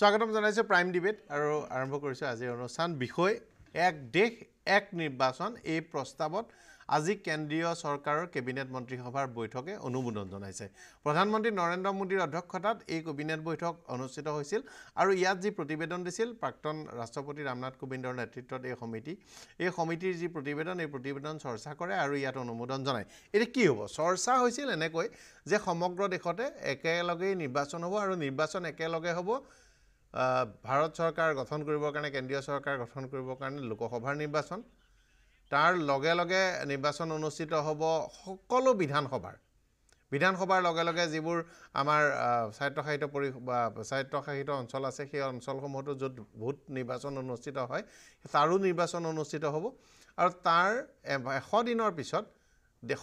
স্বাগতম জানাইছোঁ prime debate আৰু আৰম্ভ কৰিছোঁ আজিৰ অনুষ্ঠান বিষয় এক দেশ এক নিৰ্বাচন এই প্ৰস্তাৱত আজি কেন্দ্ৰীয় চৰকাৰৰ কেবিনেট মন্ত্ৰীসভাৰ বৈঠকে অনুমোদন জনাইছে প্ৰধানমন্ত্ৰী নৰেন্দ্ৰ মোদীৰ অধ্যক্ষতাত এই কেবিনেট বৈঠক অনুষ্ঠিত হৈছিল আৰু ইয়াত যি প্ৰতিবেদন দিছিল প্ৰাক্তন ৰাষ্ট্ৰপতি ৰামনাথ কোবিন্দৰ নেতৃত্বত এই সমিতি এই সমিতিৰ যি প্ৰতিবেদন এই প্ৰতিবেদন চৰ্চা কৰে আৰু ইয়াত অনুমোদন জনায় এতিয়া কি হ'ব চৰ্চা হৈছিল এনেকৈ যে সমগ্ৰ দেশতে একেলগেই নিৰ্বাচন হ'ব আৰু নিৰ্বাচন একেলগে হ'ব ভাৰত চৰকাৰ গঠন কৰিবৰ কাৰণে কেন্দ্ৰীয় চৰকাৰ গঠন কৰিবৰ কাৰণে লোকসভাৰ নিৰ্বাচন তাৰ লগে লগে নিৰ্বাচন অনুষ্ঠিত হ'ব সকলো বিধানসভাৰ বিধানসভাৰ লগে লগে যিবোৰ আমাৰ স্বায়ত্তশাসিত পৰি বা স্বায়ত্তশাসিত অঞ্চল আছে সেই অঞ্চলসমূহতো য'ত ভোট নিৰ্বাচন অনুষ্ঠিত হয় তাৰো নিৰ্বাচন অনুষ্ঠিত হ'ব আৰু তাৰ এশ দিনৰ পিছত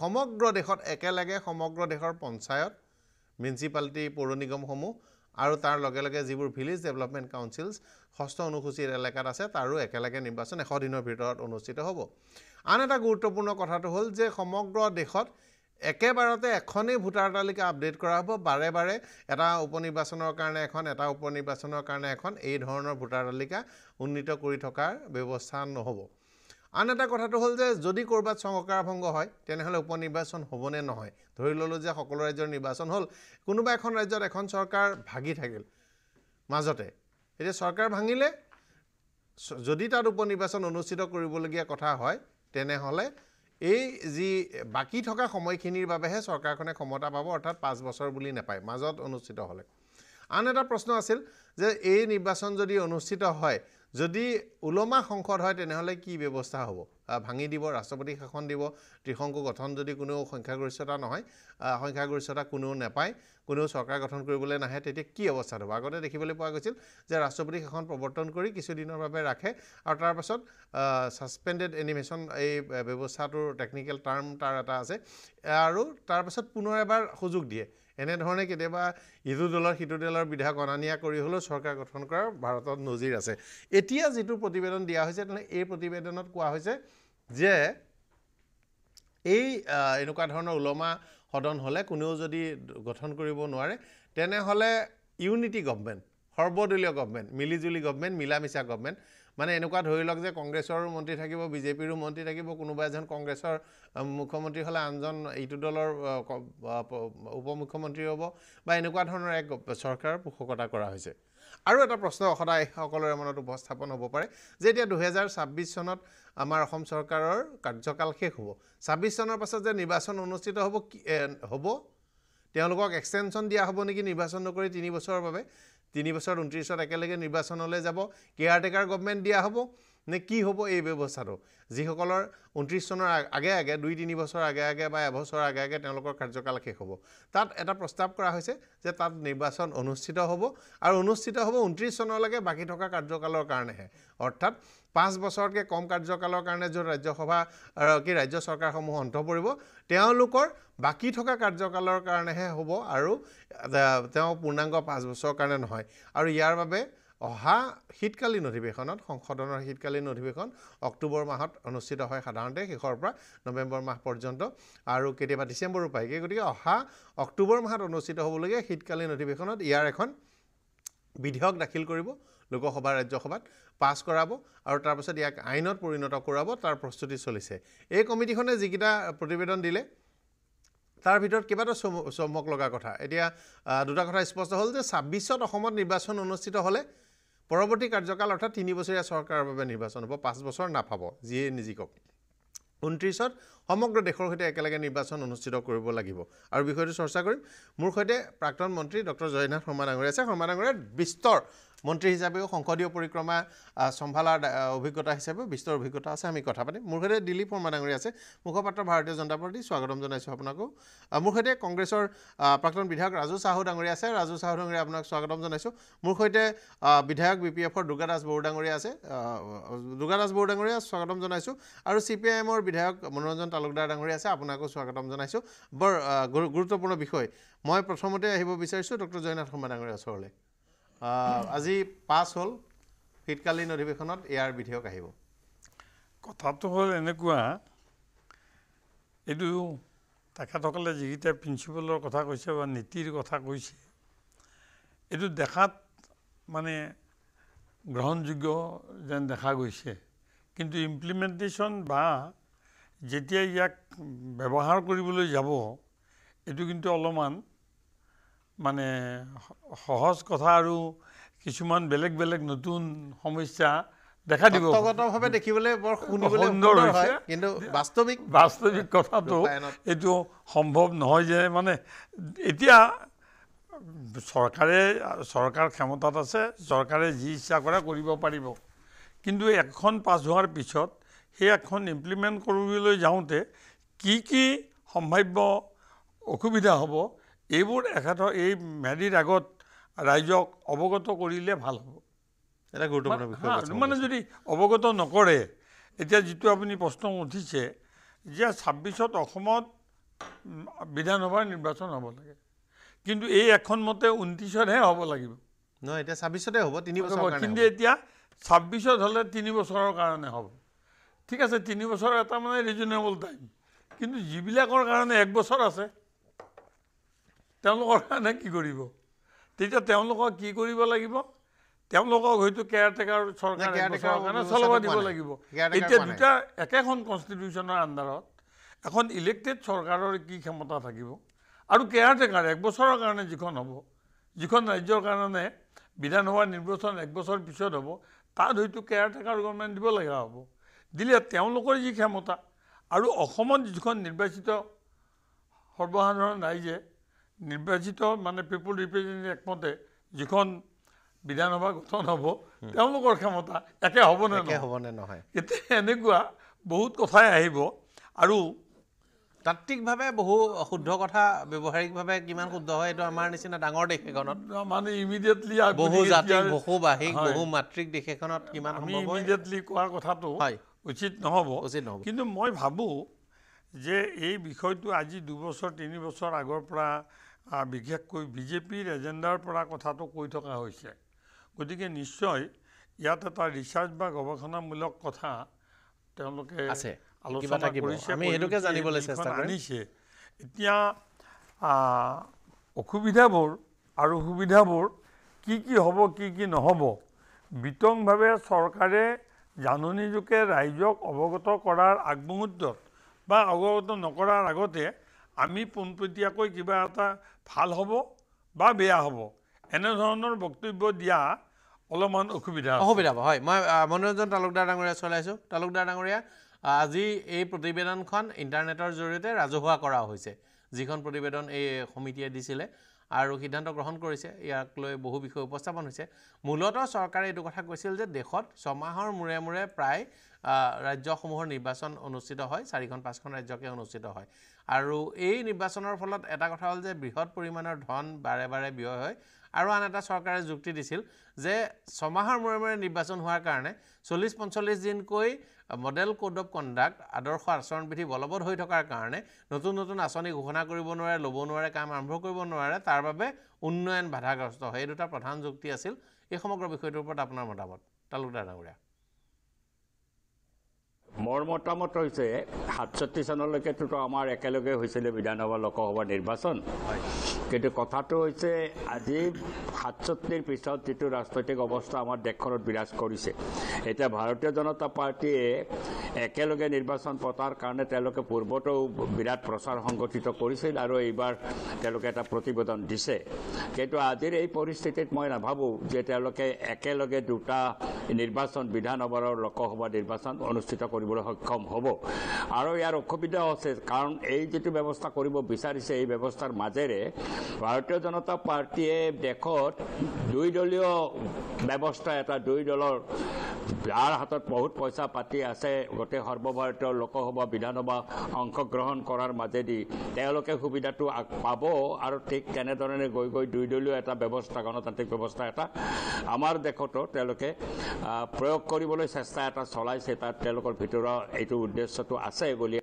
সমগ্ৰ দেশত একেলগে সমগ্ৰ দেশৰ পঞ্চায়ত মিউনিচিপালিটি পৌৰ নিগমসমূহ আৰু তাৰ লগে লগে যিবোৰ ভিলেজ ডেভেলপমেণ্ট কাউন্সিলছ ষষ্ঠ অনুসূচীৰ এলেকাত আছে তাৰো একেলগে নিৰ্বাচন এশ দিনৰ ভিতৰত অনুষ্ঠিত হ'ব আন এটা গুৰুত্বপূৰ্ণ কথাটো হ'ল যে সমগ্ৰ দেশত একেবাৰতে এখনেই ভোটাৰ তালিকা আপডেট কৰা হ'ব বাৰে বাৰে এটা উপ নিৰ্বাচনৰ কাৰণে এখন এটা উপ নিৰ্বাচনৰ কাৰণে এখন এই ধৰণৰ ভোটাৰ তালিকা উন্নীত কৰি থকাৰ ব্যৱস্থা নহ'ব আন এটা কথাটো হ'ল যে যদি ক'ৰবাত সংকাৰ ভংগ হয় তেনেহ'লে উপ নিৰ্বাচন হ'বনে নহয় ধৰি ল'লোঁ যে সকলো ৰাজ্যৰ নিৰ্বাচন হ'ল কোনোবা এখন ৰাজ্যত এখন চৰকাৰ ভাগি থাকিল মাজতে এতিয়া চৰকাৰ ভাঙিলে যদি তাত উপ নিৰ্বাচন অনুষ্ঠিত কৰিবলগীয়া কথা হয় তেনেহ'লে এই যি বাকী থকা সময়খিনিৰ বাবেহে চৰকাৰখনে ক্ষমতা পাব অৰ্থাৎ পাঁচ বছৰ বুলি নাপায় মাজত অনুষ্ঠিত হ'লে আন এটা প্ৰশ্ন আছিল যে এই নিৰ্বাচন যদি অনুষ্ঠিত হয় যদি ওলমা সংসদ হয় তেনেহ'লে কি ব্যৱস্থা হ'ব ভাঙি দিব ৰাষ্ট্ৰপতি শাসন দিব ত্ৰিশংকু গঠন যদি কোনেও সংখ্যাগৰিষ্ঠতা নহয় সংখ্যাগৰিষ্ঠতা কোনেও নাপায় কোনেও চৰকাৰ গঠন কৰিবলৈ নাহে তেতিয়া কি অৱস্থাত হ'ব আগতে দেখিবলৈ পোৱা গৈছিল যে ৰাষ্ট্ৰপতি শাসন প্ৰৱৰ্তন কৰি কিছুদিনৰ বাবে ৰাখে আৰু তাৰপাছত ছাছপেণ্ডেড এনিমেশ্যন এই ব্যৱস্থাটোৰ টেকনিকেল টাৰ্ম তাৰ এটা আছে আৰু তাৰপাছত পুনৰ এবাৰ সুযোগ দিয়ে এনেধৰণে কেতিয়াবা ইটো দলৰ সিটো দলৰ বিধায়ক অনা নিয়া কৰি হ'লেও চৰকাৰ গঠন কৰাৰ ভাৰতত নজিৰ আছে এতিয়া যিটো প্ৰতিবেদন দিয়া হৈছে তেনেহ'লে এই প্ৰতিবেদনত কোৱা হৈছে যে এই এনেকুৱা ধৰণৰ ওলমা সদন হ'লে কোনেও যদি গঠন কৰিব নোৱাৰে তেনেহ'লে ইউনিটি গভমেণ্ট সৰ্বদলীয় গভমেণ্ট মিলিজুলি গভমেণ্ট মিলা মিছা গভমেণ্ট মানে এনেকুৱা ধৰি লওক যে কংগ্ৰেছৰো মন্ত্ৰী থাকিব বিজেপিৰো মন্ত্ৰী থাকিব কোনোবা এজন কংগ্ৰেছৰ মুখ্যমন্ত্ৰী হ'লে আনজন এইটো দলৰ উপ মুখ্যমন্ত্ৰী হ'ব বা এনেকুৱা ধৰণৰ এক চৰকাৰৰ পোষকতা কৰা হৈছে আৰু এটা প্ৰশ্ন সদায় সকলোৰে মনত উপস্থাপন হ'ব পাৰে যে এতিয়া দুহেজাৰ ছাব্বিছ চনত আমাৰ অসম চৰকাৰৰ কাৰ্যকাল শেষ হ'ব ছাব্বিছ চনৰ পাছত যে নিৰ্বাচন অনুষ্ঠিত হ'ব কি হ'ব তেওঁলোকক এক্সটেনশ্যন দিয়া হ'ব নেকি নিৰ্বাচন নকৰি তিনি বছৰৰ বাবে তিনি বছৰ ঊনত্ৰিছত একেলগে নিৰ্বাচনলৈ যাব কেয়াৰটেকাৰ গভমেণ্ট দিয়া হ'ব নে কি হ'ব এই ব্যৱস্থাটো যিসকলৰ ঊনত্ৰিছ চনৰ আগে আগে দুই তিনি বছৰ আগে আগে বা এবছৰ আগে আগে তেওঁলোকৰ কাৰ্যকাল শেষ হ'ব তাত এটা প্ৰস্তাৱ কৰা হৈছে যে তাত নিৰ্বাচন অনুষ্ঠিত হ'ব আৰু অনুষ্ঠিত হ'ব ঊনত্ৰিছ চনলৈকে বাকী থকা কাৰ্যকালৰ কাৰণেহে অৰ্থাৎ পাঁচ বছৰতকৈ কম কাৰ্যকালৰ কাৰণে য'ত ৰাজ্যসভা কি ৰাজ্য চৰকাৰসমূহ অন্ত পৰিব তেওঁলোকৰ বাকী থকা কাৰ্যকালৰ কাৰণেহে হ'ব আৰু তেওঁ পূৰ্ণাংগ পাঁচ বছৰৰ কাৰণে নহয় আৰু ইয়াৰ বাবে অহা শীতকালীন অধিৱেশনত সংশোধনৰ শীতকালীন অধিৱেশন অক্টোবৰ মাহত অনুষ্ঠিত হয় সাধাৰণতে শেষৰ পৰা নৱেম্বৰ মাহ পৰ্যন্ত আৰু কেতিয়াবা ডিচেম্বৰো পায়গৈ গতিকে অহা অক্টোবৰ মাহত অনুষ্ঠিত হ'বলগীয়া শীতকালীন অধিৱেশনত ইয়াৰ এখন বিধেয়ক দাখিল কৰিব লোকসভা ৰাজ্যসভাত পাছ কৰাব আৰু তাৰপিছত ইয়াক আইনত পৰিণত কৰাব তাৰ প্ৰস্তুতি চলিছে এই কমিটিখনে যিকেইটা প্ৰতিবেদন দিলে তাৰ ভিতৰত কেইবাটাও চমক লগা কথা এতিয়া দুটা কথা স্পষ্ট হ'ল যে ছাব্বিছত অসমত নিৰ্বাচন অনুষ্ঠিত হ'লে পৰৱৰ্তী কাৰ্যকাল অৰ্থাৎ তিনিবছৰীয়া চৰকাৰৰ বাবে নিৰ্বাচন হ'ব পাঁচ বছৰ নাপাব যিয়ে নিজি কওক ঊনত্ৰিছত সমগ্ৰ দেশৰ সৈতে একেলগে নিৰ্বাচন অনুষ্ঠিত কৰিব লাগিব আৰু বিষয়টো চৰ্চা কৰিম মোৰ সৈতে প্ৰাক্তন মন্ত্ৰী ডক্টৰ জয়নাথ শৰ্মা ডাঙৰীয়া আছে শৰ্মা ডাঙৰীয়া বিস্তৰ মন্ত্ৰী হিচাপেও সংসদীয় পৰিক্ৰমা চম্ভালাৰ অভিজ্ঞতা হিচাপেও বিস্তৰ অভিজ্ঞতা আছে আমি কথা পাতিম মোৰ সৈতে দিলীপ শৰ্মা ডাঙৰীয়া আছে মুখপাত্ৰ ভাৰতীয় জনতা পাৰ্টি স্বাগতম জনাইছোঁ আপোনাকো মোৰ সৈতে কংগ্ৰেছৰ প্ৰাক্তন বিধায়ক ৰাজু চাহু ডাঙৰীয়া আছে ৰাজু চাহু ডাঙৰীয়া আপোনাক স্বাগতম জনাইছোঁ মোৰ সৈতে বিধায়ক বি পি এফৰ দুৰ্গাদাস বৰুডাঙৰীয়া আছে দুৰ্গাদাস বৰুডাঙৰীয়া স্বাগতম জনাইছোঁ আৰু চি পি আই এমৰ বিধায়ক মনোৰঞ্জন তালুকদাৰ ডাঙৰীয়া আছে আপোনাকো স্বাগতম জনাইছোঁ বৰ গুৰুত্বপূৰ্ণ বিষয় মই প্ৰথমতে আহিব বিচাৰিছোঁ ডক্টৰ জয়নাথ শৰ্মা ডাঙৰীয়াৰ ওচৰলৈ আজি পাছ হ'ল শীতকালীন অধিৱেশনত ইয়াৰ বিধেয়ক আহিব কথাটো হ'ল এনেকুৱা এইটো তেখেতসকলে যিকেইটা প্ৰিন্সিপলৰ কথা কৈছে বা নীতিৰ কথা কৈছে এইটো দেখাত মানে গ্ৰহণযোগ্য যেন দেখা গৈছে কিন্তু ইমপ্লিমেণ্টেশ্যন বা যেতিয়া ইয়াক ব্যৱহাৰ কৰিবলৈ যাব এইটো কিন্তু অলপমান মানে সহজ কথা আৰু কিছুমান বেলেগ বেলেগ নতুন সমস্যা দেখা দিব দেখিবলৈ বৰ সুন্দৰ হৈছে কিন্তু বাস্তৱিক বাস্তৱিক কথাটো এইটো সম্ভৱ নহয় যে মানে এতিয়া চৰকাৰে চৰকাৰ ক্ষমতাত আছে চৰকাৰে যি ইচ্ছা কৰে কৰিব পাৰিব কিন্তু এখন পাছ হোৱাৰ পিছত সেই এখন ইমপ্লিমেণ্ট কৰিবলৈ যাওঁতে কি কি সম্ভাব্য অসুবিধা হ'ব এইবোৰ এখেতৰ এই মেডিৰ আগত ৰাইজক অৱগত কৰিলে ভাল হ'ব এটা গুৰুত্বপূৰ্ণ বিষয় মানে যদি অৱগত নকৰে এতিয়া যিটো আপুনি প্ৰশ্ন উঠিছে যে ছাব্বিছত অসমত বিধানসভাৰ নিৰ্বাচন হ'ব লাগে কিন্তু এই এখন মতে ঊনত্ৰিছতহে হ'ব লাগিব নহয় এতিয়া ছাব্বিছতে হ'ব তিনি বছৰ কিন্তু এতিয়া ছাব্বিছত হ'লে তিনি বছৰৰ কাৰণে হ'ব ঠিক আছে তিনি বছৰ এটা মানে ৰিজনেবল টাইম কিন্তু যিবিলাকৰ কাৰণে এক বছৰ আছে তেওঁলোকৰ কাৰণে কি কৰিব তেতিয়া তেওঁলোকক কি কৰিব লাগিব তেওঁলোকক হয়তো কেয়াৰটেকাৰ চৰকাৰে চলাব দিব লাগিব এতিয়া দুটা একেখন কনষ্টিটিউশ্যনৰ আণ্ডাৰত এখন ইলেক্টেড চৰকাৰৰ কি ক্ষমতা থাকিব আৰু কেয়াৰটেকাৰ একবছৰৰ কাৰণে যিখন হ'ব যিখন ৰাজ্যৰ কাৰণে বিধানসভাৰ নিৰ্বাচন এক বছৰ পিছত হ'ব তাত হয়তো কেয়াৰটেকাৰ গভৰ্ণমেণ্ট দিব লগা হ'ব দিলে তেওঁলোকৰ যি ক্ষমতা আৰু অসমত যিখন নিৰ্বাচিত সৰ্বসাধাৰণ ৰাইজে নিৰ্বাচিত মানে পিপুল ৰিপ্ৰেজেন্টেটিভ একমতে যখন বিধানসভা গঠন হব তেওঁলোকৰ ক্ষমতা একে হবনে একে হবনে নহয় এতিয়া এনেকুৱা বহুত কথাই আহিব আৰু তাত্ত্বিকভাৱে বহু শুদ্ধ কথা ব্যৱহাৰিকভাৱে কিমান শুদ্ধ হয় এইটো আমাৰ নিচিনা ডাঙৰ দেশ এখনত মানে ইমিডিয়েটলি বহু জাতি বহু বাহিক বহু মাতৃক দেশ এখনত কিমান আমি ইমিডিয়েটলি কোৱাৰ কথাটো হয় উচিত নহ'ব উচিত নহ'ব কিন্তু মই ভাবোঁ যে এই বিষয়টো আজি দুবছৰ তিনি বছৰ আগৰ পৰা বিশেষকৈ বিজেপিৰ এজেণ্ডাৰ পৰা কথাটো কৈ থকা হৈছে গতিকে নিশ্চয় ইয়াত এটা ৰিচাৰ্চ বা গৱেষণামূলক কথা তেওঁলোকে আলোচনা কৰিছে আনিছে এতিয়া অসুবিধাবোৰ আৰু সুবিধাবোৰ কি কি হ'ব কি কি নহ'ব বিতংভাৱে চৰকাৰে জাননীযোগে ৰাইজক অৱগত কৰাৰ আগমুহূৰ্তত বা অৱগত নকৰাৰ আগতে আমি পোনপটীয়াকৈ কিবা এটা ভাল হ'ব বা বেয়া হ'ব এনেধৰণৰ বক্তব্য দিয়া অলপমান অসুবিধা অসুবিধা হয় মই মনোৰঞ্জন তালুকদাৰ ডাঙৰীয়া চলাইছোঁ তালুকদাৰ ডাঙৰীয়া আজি এই প্ৰতিবেদনখন ইণ্টাৰনেটৰ জৰিয়তে ৰাজহুৱা কৰা হৈছে যিখন প্ৰতিবেদন এই সমিতিয়ে দিছিলে আৰু সিদ্ধান্ত গ্ৰহণ কৰিছে ইয়াক লৈ বহু বিষয় উপস্থাপন হৈছে মূলতঃ চৰকাৰে এইটো কথা কৈছিল যে দেশত ছমাহৰ মূৰে মূৰে প্ৰায় ৰাজ্যসমূহৰ নিৰ্বাচন অনুষ্ঠিত হয় চাৰিখন পাঁচখন ৰাজ্যকে অনুষ্ঠিত হয় আৰু এই নিৰ্বাচনৰ ফলত এটা কথা হ'ল যে বৃহৎ পৰিমাণৰ ধন বাৰে বাৰে ব্যয় হয় আৰু আন এটা চৰকাৰে যুক্তি দিছিল যে ছমাহৰ মূৰে মূৰে নিৰ্বাচন হোৱাৰ কাৰণে চল্লিছ পঞ্চল্লিছ দিনকৈ মডেল ক'ড অফ কণ্ডাক্ট আদৰ্শ আচৰণবিধি বলবৎ হৈ থকাৰ কাৰণে নতুন নতুন আঁচনি ঘোষণা কৰিব নোৱাৰে ল'ব নোৱাৰে কাম আৰম্ভ কৰিব নোৱাৰে তাৰ বাবে উন্নয়ন বাধাগ্ৰস্ত হয় এই দুটা প্ৰধান যুক্তি আছিল এই সমগ্ৰ বিষয়টোৰ ওপৰত আপোনাৰ মতামত তালুকদাৰ ডাঙৰীয়া মোৰ মতামত হৈছে সাতষষ্ঠি চনলৈকেতোতো আমাৰ একেলগে হৈছিলে বিধানসভা লোকসভা নিৰ্বাচন কিন্তু কথাটো হৈছে আজি সাতষষ্ঠিৰ পিছত যিটো ৰাজনৈতিক অৱস্থা আমাৰ দেশখনত বিৰাজ কৰিছে এতিয়া ভাৰতীয় জনতা পাৰ্টীয়ে একেলগে নিৰ্বাচন পতাৰ কাৰণে তেওঁলোকে পূৰ্বতেও বিৰাট প্ৰচাৰ সংগঠিত কৰিছিল আৰু এইবাৰ তেওঁলোকে এটা প্ৰতিবেদন দিছে কিন্তু আজিৰ এই পৰিস্থিতিত মই নাভাবোঁ যে তেওঁলোকে একেলগে দুটা নিৰ্বাচন বিধানসভাৰ লোকসভা নিৰ্বাচন অনুষ্ঠিত কৰিব কৰিবলৈ সক্ষম হ'ব আৰু ইয়াৰ অসুবিধাও আছে কাৰণ এই যিটো ব্যৱস্থা কৰিব বিচাৰিছে এই ব্যৱস্থাৰ মাজেৰে ভাৰতীয় জনতা পাৰ্টীয়ে দেশত দুই দলীয় ব্যৱস্থা এটা দুই দলৰ যাৰ হাতত বহুত পইচা পাতি আছে গোটেই সৰ্বভাৰতীয় লোকসভা বিধানসভা অংশগ্ৰহণ কৰাৰ মাজেদি তেওঁলোকে সুবিধাটো পাব আৰু ঠিক তেনেধৰণে গৈ গৈ দুই দলীয় এটা ব্যৱস্থা গণতান্ত্ৰিক ব্যৱস্থা এটা আমাৰ দেশতো তেওঁলোকে প্ৰয়োগ কৰিবলৈ চেষ্টা এটা চলাইছে তাত তেওঁলোকৰ ভিতৰত এইটো উদ্দেশ্যটো আছে বুলি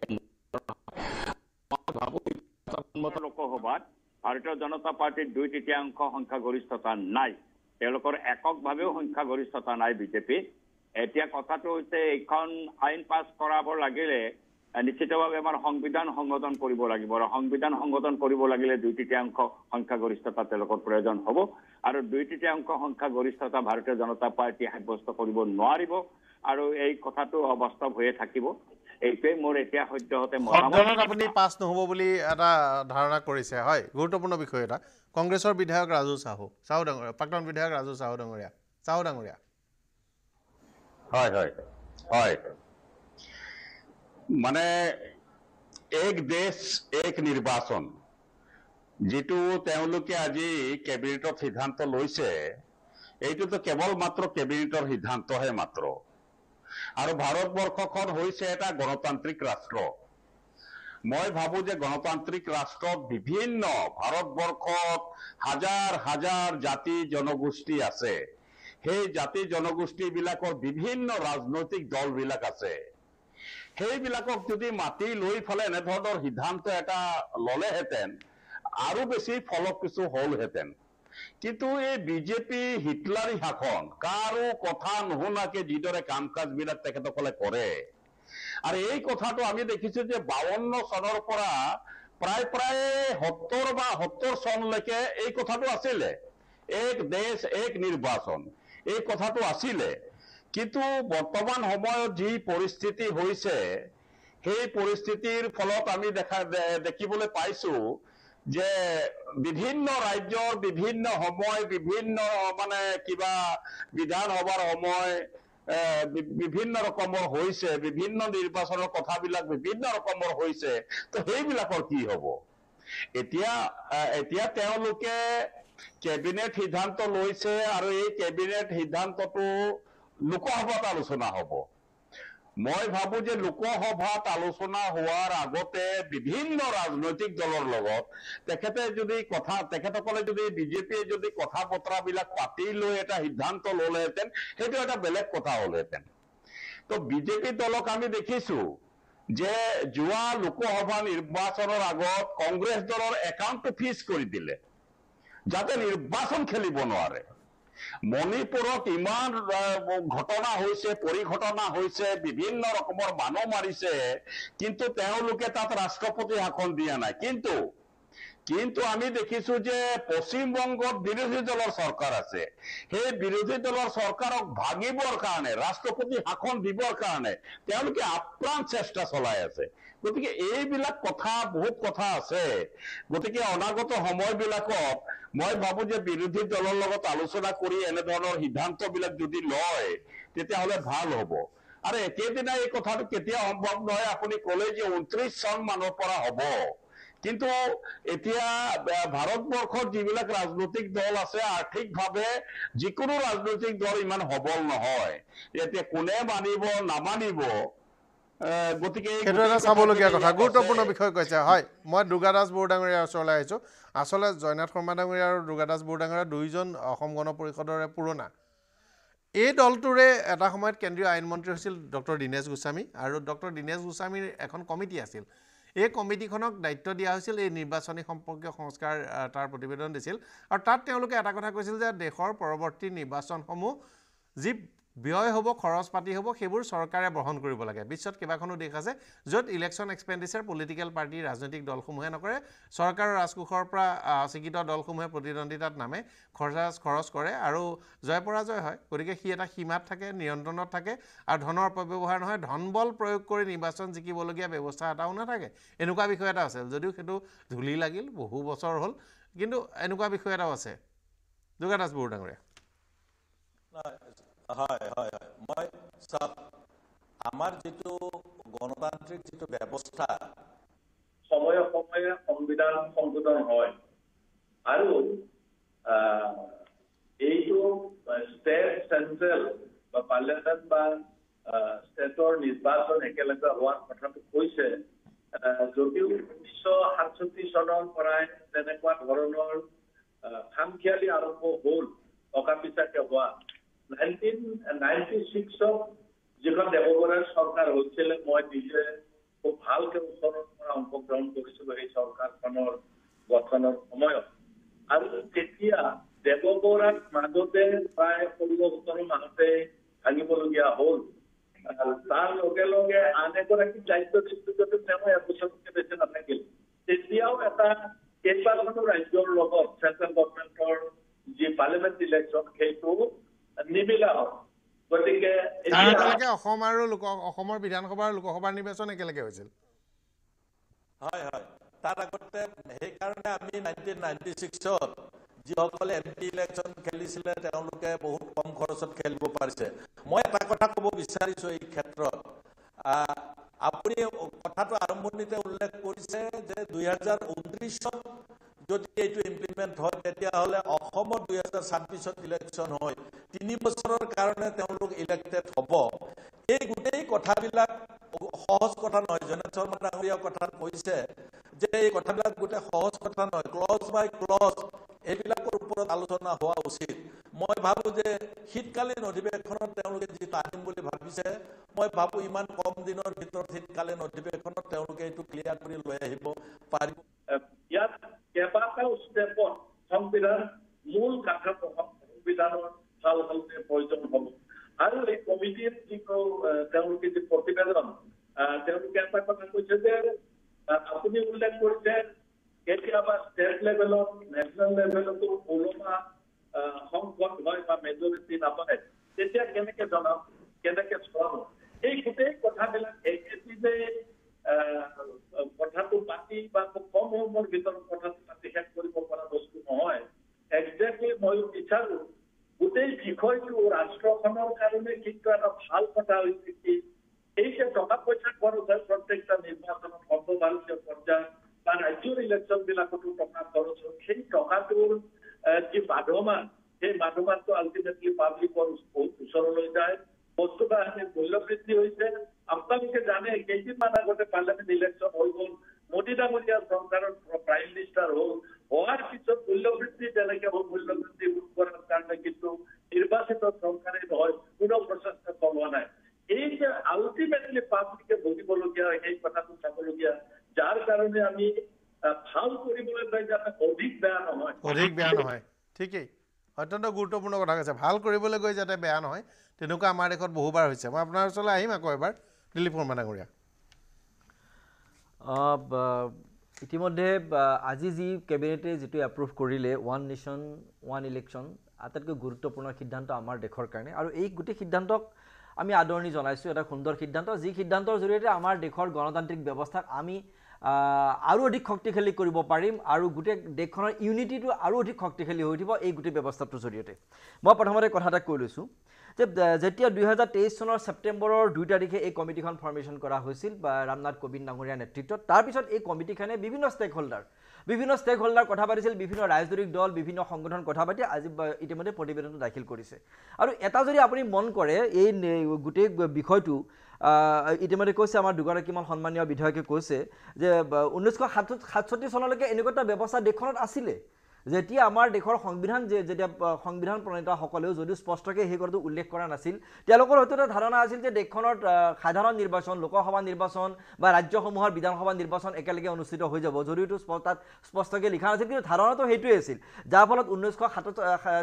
লোকসভাত ভাৰতীয় জনতা পাৰ্টীৰ দুই তৃতীয়াংশ সংখ্যাগৰিষ্ঠতা নাই তেওঁলোকৰ এককভাৱেও সংখ্যাগৰিষ্ঠতা নাই বিজেপিৰ এতিয়া কথাটো হৈছে এইখন আইন পাছ কৰাব লাগিলে নিশ্চিতভাৱে আমাৰ সংবিধান সংগঠন কৰিব লাগিব আৰু সংবিধান সংগঠন কৰিব লাগিলে দুই তৃতীয়াংশ সংখ্যাগৰিষ্ঠতা তেওঁলোকৰ প্ৰয়োজন হ'ব আৰু দুই তৃতীয়াংশ সংখ্যাগৰিষ্ঠতা ভাৰতীয় জনতা পাৰ্টী সাব্যস্ত কৰিব নোৱাৰিব আৰু এই কথাটো অবাস্তৱ হৈয়ে থাকিব এইটোৱেই মোৰ এতিয়া সদ্যহতে আপুনি পাছ নহ'ব বুলি এটা ধাৰণা কৰিছে হয় গুৰুত্বপূৰ্ণ বিষয় এটা কংগ্ৰেছৰ বিধায়ক ৰাজু চাহু চাহু ডাঙৰীয়া প্ৰাক্তন বিধায়ক ৰাজু চাহু ডাঙৰীয়া চাহু ডাঙৰীয়া হয় হয় হয় মানে এক দেশ এক নিৰ্বাচন যিটো তেওঁলোকে আজি কেবিনেটত সিদ্ধান্ত লৈছে এইটোতো কেৱল মাত্ৰ কেবিনেটৰ সিদ্ধান্তহে মাত্ৰ আৰু ভাৰতবৰ্ষখন হৈছে এটা গণতান্ত্ৰিক ৰাষ্ট্ৰ মই ভাবো যে গণতান্ত্ৰিক ৰাষ্ট্ৰত বিভিন্ন ভাৰতবৰ্ষত হাজাৰ হাজাৰ জাতি জনগোষ্ঠী আছে সেই জাতি জনগোষ্ঠীবিলাকৰ বিভিন্ন ৰাজনৈতিক দলবিলাক আছে সেইবিলাকক যদি মাতি লৈ ফেলে এনেধৰণৰ সিদ্ধান্ত এটা ল'লেহেঁতেন আৰু বেছি ফলক কিছু হ'লহেঁতেন কিন্তু এই বিজেপি হিটলাৰী শাসন কাৰো কথা নুশুনাকে যিদৰে কাম কাজবিলাক তেখেতসকলে কৰে আৰু এই কথাটো আমি দেখিছো যে বাৱন্ন চনৰ পৰা প্ৰায় প্ৰায় সত্তৰ বা সত্তৰ চনলৈকে এই কথাটো আছিলে এক দেশ এক নিৰ্বাচন এই কথাটো আছিলে কিন্তু বৰ্তমান সময়ত যি পৰিস্থিতি হৈছে সেই পৰিস্থিতিৰ ফলত আমি দেখা দেখিবলৈ পাইছো যে বিভিন্ন ৰাজ্যৰ বিভিন্ন সময় বিভিন্ন মানে কিবা বিধানসভাৰ সময় বিভিন্ন ৰকমৰ হৈছে বিভিন্ন নিৰ্বাচনৰ কথাবিলাক বিভিন্ন ৰকমৰ হৈছে ত' সেইবিলাকৰ কি হ'ব এতিয়া এতিয়া তেওঁলোকে কেবিনেট সিদ্ধান্ত লৈছে আৰু এই কেবিনেট সিদ্ধান্তটো লোকসভাত আলোচনা হ'ব মই ভাবো যে লোকসভাত আলোচনা হোৱাৰ আগতে বিভিন্ন ৰাজনৈতিক দলৰ লগত তেখেতে যদি কথা তেখেতসকলে যদি বিজেপিয়ে যদি কথা বতৰা বিলাক পাতি লৈ এটা সিদ্ধান্ত ললেহেঁতেন সেইটো এটা বেলেগ কথা হলহেঁতেন ত' বিজেপি দলক আমি দেখিছো যে যোৱা লোকসভা নিৰ্বাচনৰ আগত কংগ্ৰেছ দলৰ একাউণ্টটো ফিক্স কৰি দিলে যাতে নিৰ্বাচন খেলিব নোৱাৰে মণিপুৰত ইমান ঘটনা হৈছে পৰিঘটনা হৈছে বিভিন্ন ৰকমৰ মানুহ মাৰিছে কিন্তু তেওঁলোকে তাত ৰাষ্ট্ৰপতি শাসন দিয়া নাই কিন্তু কিন্তু আমি দেখিছো যে পশ্চিম বংগত বিৰোধী দলৰ চৰকাৰ আছে সেই বিৰোধী দলৰ চৰকাৰক ভাগিবৰ কাৰণে ৰাষ্ট্ৰপতি শাসন দিবৰ কাৰণে তেওঁলোকে আপ্ৰাণ চেষ্টা চলাই আছে গতিকে এইবিলাক কথা বহুত কথা আছে গতিকে অনাগত সময়বিলাকত মই ভাবো যে বিৰোধী দলৰ লগত আলোচনা কৰি এনেধৰণৰ সিদ্ধান্ত বিলাক যদি লয় তেতিয়াহলে ভাল হব আৰু একেদিনাই এই কথাটো কেতিয়া সম্ভৱ নহয় আপুনি কলে যে ঊনত্ৰিশ চন মানৰ পৰা হব কিন্তু এতিয়া ভাৰতবৰ্ষত যিবিলাক ৰাজনৈতিক দল আছে আৰ্থিকভাৱে যিকোনো ৰাজনৈতিক দল ইমান সবল নহয় এতিয়া কোনে মানিব নামানিব সেইটো এটা চাবলগীয়া কথা গুৰুত্বপূৰ্ণ বিষয় কৈছে হয় মই দুৰ্গাদাস বৰডাঙৰীয়াৰ ওচৰলৈ আহিছোঁ আচলতে জয়নাথ শৰ্মা ডাঙৰীয়া আৰু দুৰ্গাদাস বৰডাঙৰীয়া দুয়োজন অসম গণ পৰিষদৰে পুৰণা এই দলটোৰে এটা সময়ত কেন্দ্ৰীয় আইন মন্ত্ৰী হৈছিল ডক্টৰ দীনেশ গোস্বামী আৰু ডক্টৰ দীনেশ গোস্বামীৰ এখন কমিটি আছিল এই কমিটিখনক দায়িত্ব দিয়া হৈছিল এই নিৰ্বাচনী সম্পৰ্কীয় সংস্কাৰ তাৰ প্ৰতিবেদন দিছিল আৰু তাত তেওঁলোকে এটা কথা কৈছিল যে দেশৰ পৰৱৰ্তী নিৰ্বাচনসমূহ যি ব্যয় হ'ব খৰচ পাতি হ'ব সেইবোৰ চৰকাৰে বহন কৰিব লাগে বিশ্বত কেইবাখনো দেশ আছে য'ত ইলেকশ্যন এক্সপেণ্ডিচাৰ পলিটিকেল পাৰ্টী ৰাজনৈতিক দলসমূহে নকৰে চৰকাৰৰ ৰাজকোষৰ পৰা স্বীকৃত দলসমূহে প্ৰতিদ্বন্দ্বিতাত নামে খৰচ খৰচ কৰে আৰু জয় পৰাজয় হয় গতিকে সি এটা সীমাত থাকে নিয়ন্ত্ৰণত থাকে আৰু ধনৰ অপব্যৱহাৰ নহয় ধন বল প্ৰয়োগ কৰি নিৰ্বাচন জিকিবলগীয়া ব্যৱস্থা এটাও নাথাকে এনেকুৱা বিষয় এটা আছিল যদিও সেইটো ধূলি লাগিল বহু বছৰ হ'ল কিন্তু এনেকুৱা বিষয় এটাও আছে দুৰ্গা দাস ডাঙৰীয়া হয় হয় হয় মই চাওক আমাৰ যিটো গণতান্ত্ৰিক যিটো ব্যৱস্থা সময়ে সময়ে সংবিধান সংশোধন হয় আৰু এইটো ষ্টেট চেণ্ট্ৰেল বা পাৰ্লিয়ামেণ্ট বা ষ্টেটৰ নিৰ্বাচন একেলগে হোৱাৰ কথাটো কৈছে যদিও ঊনৈছশ সাতষষ্ঠি চনৰ পৰাই তেনেকুৱা ধৰণৰ খামখিয়ালি আৰম্ভ হ'ল অকা পিছাকে হোৱা দেৱগৰাৰ চৰকাৰ হৈছিল মই নিজে খুব ভালকে ওচৰৰ পৰা অংশগ্ৰহণ কৰিছিলো সেই চৰকাৰখনৰ গঠনৰ সময়ত আৰু তেতিয়া দেৱগৌৰাক মাজতে প্ৰায় ষোল্ল সোতৰ মাহতে ভাঙিবলগীয়া হ'ল তাৰ লগে লগে আন এগৰাকীক দায়িত্ব দিছিলো যদি তেওঁ এবছৰতকে বেছি নাথাকিল তেতিয়াও এটা কেইবাখনো ৰাজ্যৰ লগত চেণ্ট্ৰেল গভৰ্ণমেণ্টৰ যি পাৰ্লিমেণ্ট ইলেকশ্যন সেইটো নিমিলে গতিকে একেলগে অসম আৰু লোক অসমৰ বিধানসভাৰ লোকসভাৰ নিৰ্বাচন একেলগে হৈছিল হয় হয় তাৰ আগতে সেইকাৰণে আমি নাইনটিন নাইনটি ছিক্সত যিসকলে এম পি ইলেকশ্যন খেলিছিলে তেওঁলোকে বহুত কম খৰচত খেলিব পাৰিছে মই এটা কথা ক'ব বিচাৰিছোঁ এই ক্ষেত্ৰত আপুনি কথাটো আৰম্ভণিতে উল্লেখ কৰিছে যে দুই হাজাৰ ঊনত্ৰিছত যদি এইটো ইমপ্লিমেণ্ট হয় তেতিয়াহ'লে অসমত দুই হাজাৰ ছাব্বিছত ইলেকশ্যন হৈ তিনি বছৰৰ কাৰণে তেওঁলোক ইলেক্টেড হ'ব এই গোটেই কথাবিলাক সহজ কথা নহয় জনেশ শৰ্মা ডাঙৰীয়া কথাত কৈছে যে এই কথাবিলাক গোটেই সহজ কথা নহয় ক্লজ বাই ক্লজ এইবিলাকৰ ওপৰত আলোচনা হোৱা উচিত মই ভাবোঁ যে শীতকালীন অধিৱেশনত তেওঁলোকে যি টানিম বুলি ভাবিছে মই ভাবোঁ ইমান কম দিনৰ ভিতৰত শীতকালীন অধিৱেশনত তেওঁলোকে এইটো ক্লিয়াৰ কৰি লৈ আহিব পাৰিব ইয়াত কে পাঁচটা ষ্টেপত সংবিধানৰ মূল কাঠামো সংবিধানৰ সাল সলনি প্ৰয়োজন হ'ব আৰু এই কমিটিত যি তেওঁলোকে যি প্ৰতিবেদন তেওঁলোকে এটা কথা কৈছে যে আপুনি উল্লেখ কৰিছে কেতিয়াবা ষ্টেট লেভেলত নেশ্যনেল লেভেলতো ওলোমা সংকট হয় বা মেজৰিটি নাপায় তেতিয়া কেনেকে জনাম কেনেকে চলাব এই গোটেই কথাবিলাক এই যে কথাটো পাতি বা খুব কম সময়ৰ ভিতৰত কথাটো পাতি শেষ কৰিব পৰা বস্তু নহয় একজেক্টলি মই বিচাৰো গোটেই বিষয়টো ৰাষ্ট্ৰখনৰ কাৰণে কিন্তু এটা ভাল কথা হৈছে কি এইযে টকা পইচা খৰচ হয় প্ৰত্যেকটা নিৰ্বাচনত সৰ্বভাৰতীয় পৰ্যায়ত বা ৰাজ্যৰ ইলেকশ্যন বিলাকতো টকা খৰচ হয় সেই টকাটোৰ যি বাধমান সেই বাধমানটো আল্টিমেটলি পাব্লিকৰ ওচৰলৈ যায় বস্তু বাহিনীৰ মূল্য বৃদ্ধি হৈছে আপোনালোকে জানে কেইদিনমান আগতে পাৰ্লামেণ্ট ইলেকশ্যন হৈ গ'ল মোদী ডাঙৰীয়া চৰকাৰৰ প্ৰাইম মিনিষ্টাৰ হ'ল হোৱাৰ পিছত মূল্যবৃদ্ধি যেনেকে হ'ল মূল্যবৃদ্ধি ৰোধ কৰাৰ কাৰণে কিন্তু নিৰ্বাচিত চৰকাৰে নহয় কোনো প্ৰচেষ্টা চলোৱা নাই এই যে আল্টিমেটলি পাব্লিকে ভুগিবলগীয়া সেই কথাটো চাবলগীয়া যাৰ কাৰণে আমি ভাল কৰিবলৈ পাই যে অধিক বেয়া নহয় অধিক বেয়া নহয় ঠিকেই অত্যন্ত গুৰুত্বপূৰ্ণ কথা কৈছে ভাল কৰিবলৈ গৈ যাতে বেয়া নহয় তেনেকুৱা আমাৰ দেশত বহুবাৰ হৈছে মই আপোনাৰ ওচৰলৈ আহিম আকৌ এবাৰ দিলীপ শৰ্মা ডাঙৰীয়া ইতিমধ্যে আজি যি কেবিনেটে যিটো এপ্ৰুভ কৰিলে ওৱান নেশ্যন ওৱান ইলেকশ্যন আটাইতকৈ গুৰুত্বপূৰ্ণ সিদ্ধান্ত আমাৰ দেশৰ কাৰণে আৰু এই গোটেই সিদ্ধান্তক আমি আদৰণি জনাইছোঁ এটা সুন্দৰ সিদ্ধান্ত যি সিদ্ধান্তৰ জৰিয়তে আমাৰ দেশৰ গণতান্ত্ৰিক ব্যৱস্থাক আমি আৰু অধিক শক্তিশালী কৰিব পাৰিম আৰু গোটেই দেশখনৰ ইউনিটিটো আৰু অধিক শক্তিশালী হৈ উঠিব এই গোটেই ব্যৱস্থাটোৰ জৰিয়তে মই প্ৰথমতে কথা এটা কৈ লৈছোঁ যে যেতিয়া দুহেজাৰ তেইছ চনৰ ছেপ্টেম্বৰৰ দুই তাৰিখে এই কমিটিখন ফৰ্মেশ্যন কৰা হৈছিল ৰামনাথ কোবিন্দ ডাঙৰীয়া নেতৃত্বত তাৰপিছত এই কমিটিখনে বিভিন্ন ষ্টেক হোল্ডাৰ বিভিন্ন ষ্টেক হোল্ডাৰ কথা পাতিছিল বিভিন্ন ৰাজনৈতিক দল বিভিন্ন সংগঠন কথা পাতি আজি ইতিমধ্যে প্ৰতিবেদনটো দাখিল কৰিছে আৰু এটা যদি আপুনি মন কৰে এই গোটেই বিষয়টো ইতিমধ্যে কৈছে আমাৰ দুগৰাকীমান সন্মানীয় বিধায়কে কৈছে যে ঊনৈছশ সাতষষ্ঠি চনলৈকে এনেকুৱা এটা ব্যৱস্থা দেশখনত আছিলে যেতিয়া আমাৰ দেশৰ সংবিধান যে যেতিয়া সংবিধান প্ৰণেতাসকলেও যদিও স্পষ্টকৈ সেই কথাটো উল্লেখ কৰা নাছিল তেওঁলোকৰ হয়তো এটা ধাৰণা আছিল যে দেশখনত সাধাৰণ নিৰ্বাচন লোকসভা নিৰ্বাচন বা ৰাজ্যসমূহৰ বিধানসভা নিৰ্বাচন একেলগে অনুষ্ঠিত হৈ যাব যদিওতো তাত স্পষ্টকৈ লিখা নাছিল কিন্তু ধাৰণাটো সেইটোৱেই আছিল যাৰ ফলত ঊনৈছশ সাত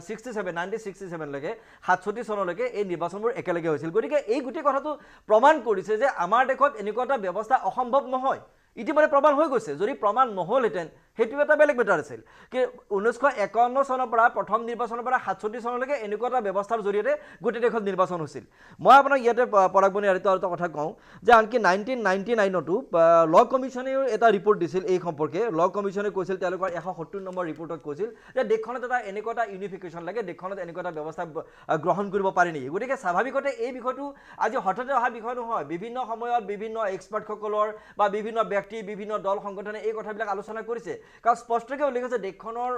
ছিক্সটি ছেভেন নাইণ্টিন ছিক্সটি ছেভেনলৈকে সাতষষ্ঠি চনলৈকে এই নিৰ্বাচনবোৰ একেলগে হৈছিল গতিকে এই গোটেই কথাটো প্ৰমাণ কৰিছে যে আমাৰ দেশত এনেকুৱা এটা ব্যৱস্থা অসম্ভৱ নহয় ইতিমধ্যে প্ৰমাণ হৈ গৈছে যদি প্ৰমাণ নহ'লহেঁতেন সেইটো এটা বেলেগ মেটাৰ আছিল কি ঊনৈছশ একাৱন্ন চনৰ পৰা প্ৰথম নিৰ্বাচনৰ পৰা সাতষষ্ঠি চনলৈকে এনেকুৱা এটা ব্যৱস্থাৰ জৰিয়তে গোটেই দেশত নিৰ্বাচন হৈছিল মই আপোনাক ইয়াতে পৰাগমণি এটা কথা কওঁ যে আনকি নাইনটিন নাইণ্টি নাইনতো ল কমিশ্যনেও এটা ৰিপৰ্ট দিছিল এই সম্পৰ্কে ল কমিশ্যনে কৈছিল তেওঁলোকৰ এশ সত্তৰ নম্বৰ ৰিপৰ্টত কৈছিল যে দেশখনত এটা এনেকুৱা এটা ইউনিফিকেশ্যন লাগে দেশখনত এনেকুৱা এটা ব্যৱস্থা গ্ৰহণ কৰিব পাৰে নেকি গতিকে স্বাভাৱিকতে এই বিষয়টো আজি হঠাতে অহা বিষয় নহয় বিভিন্ন সময়ত বিভিন্ন এক্সপাৰ্টসকলৰ বা বিভিন্ন ব্যক্তি বিভিন্ন দল সংগঠনে এই কথাবিলাক আলোচনা কৰিছে কাৰণ স্পষ্টকৈ উল্লেখ আছে দেশখনৰ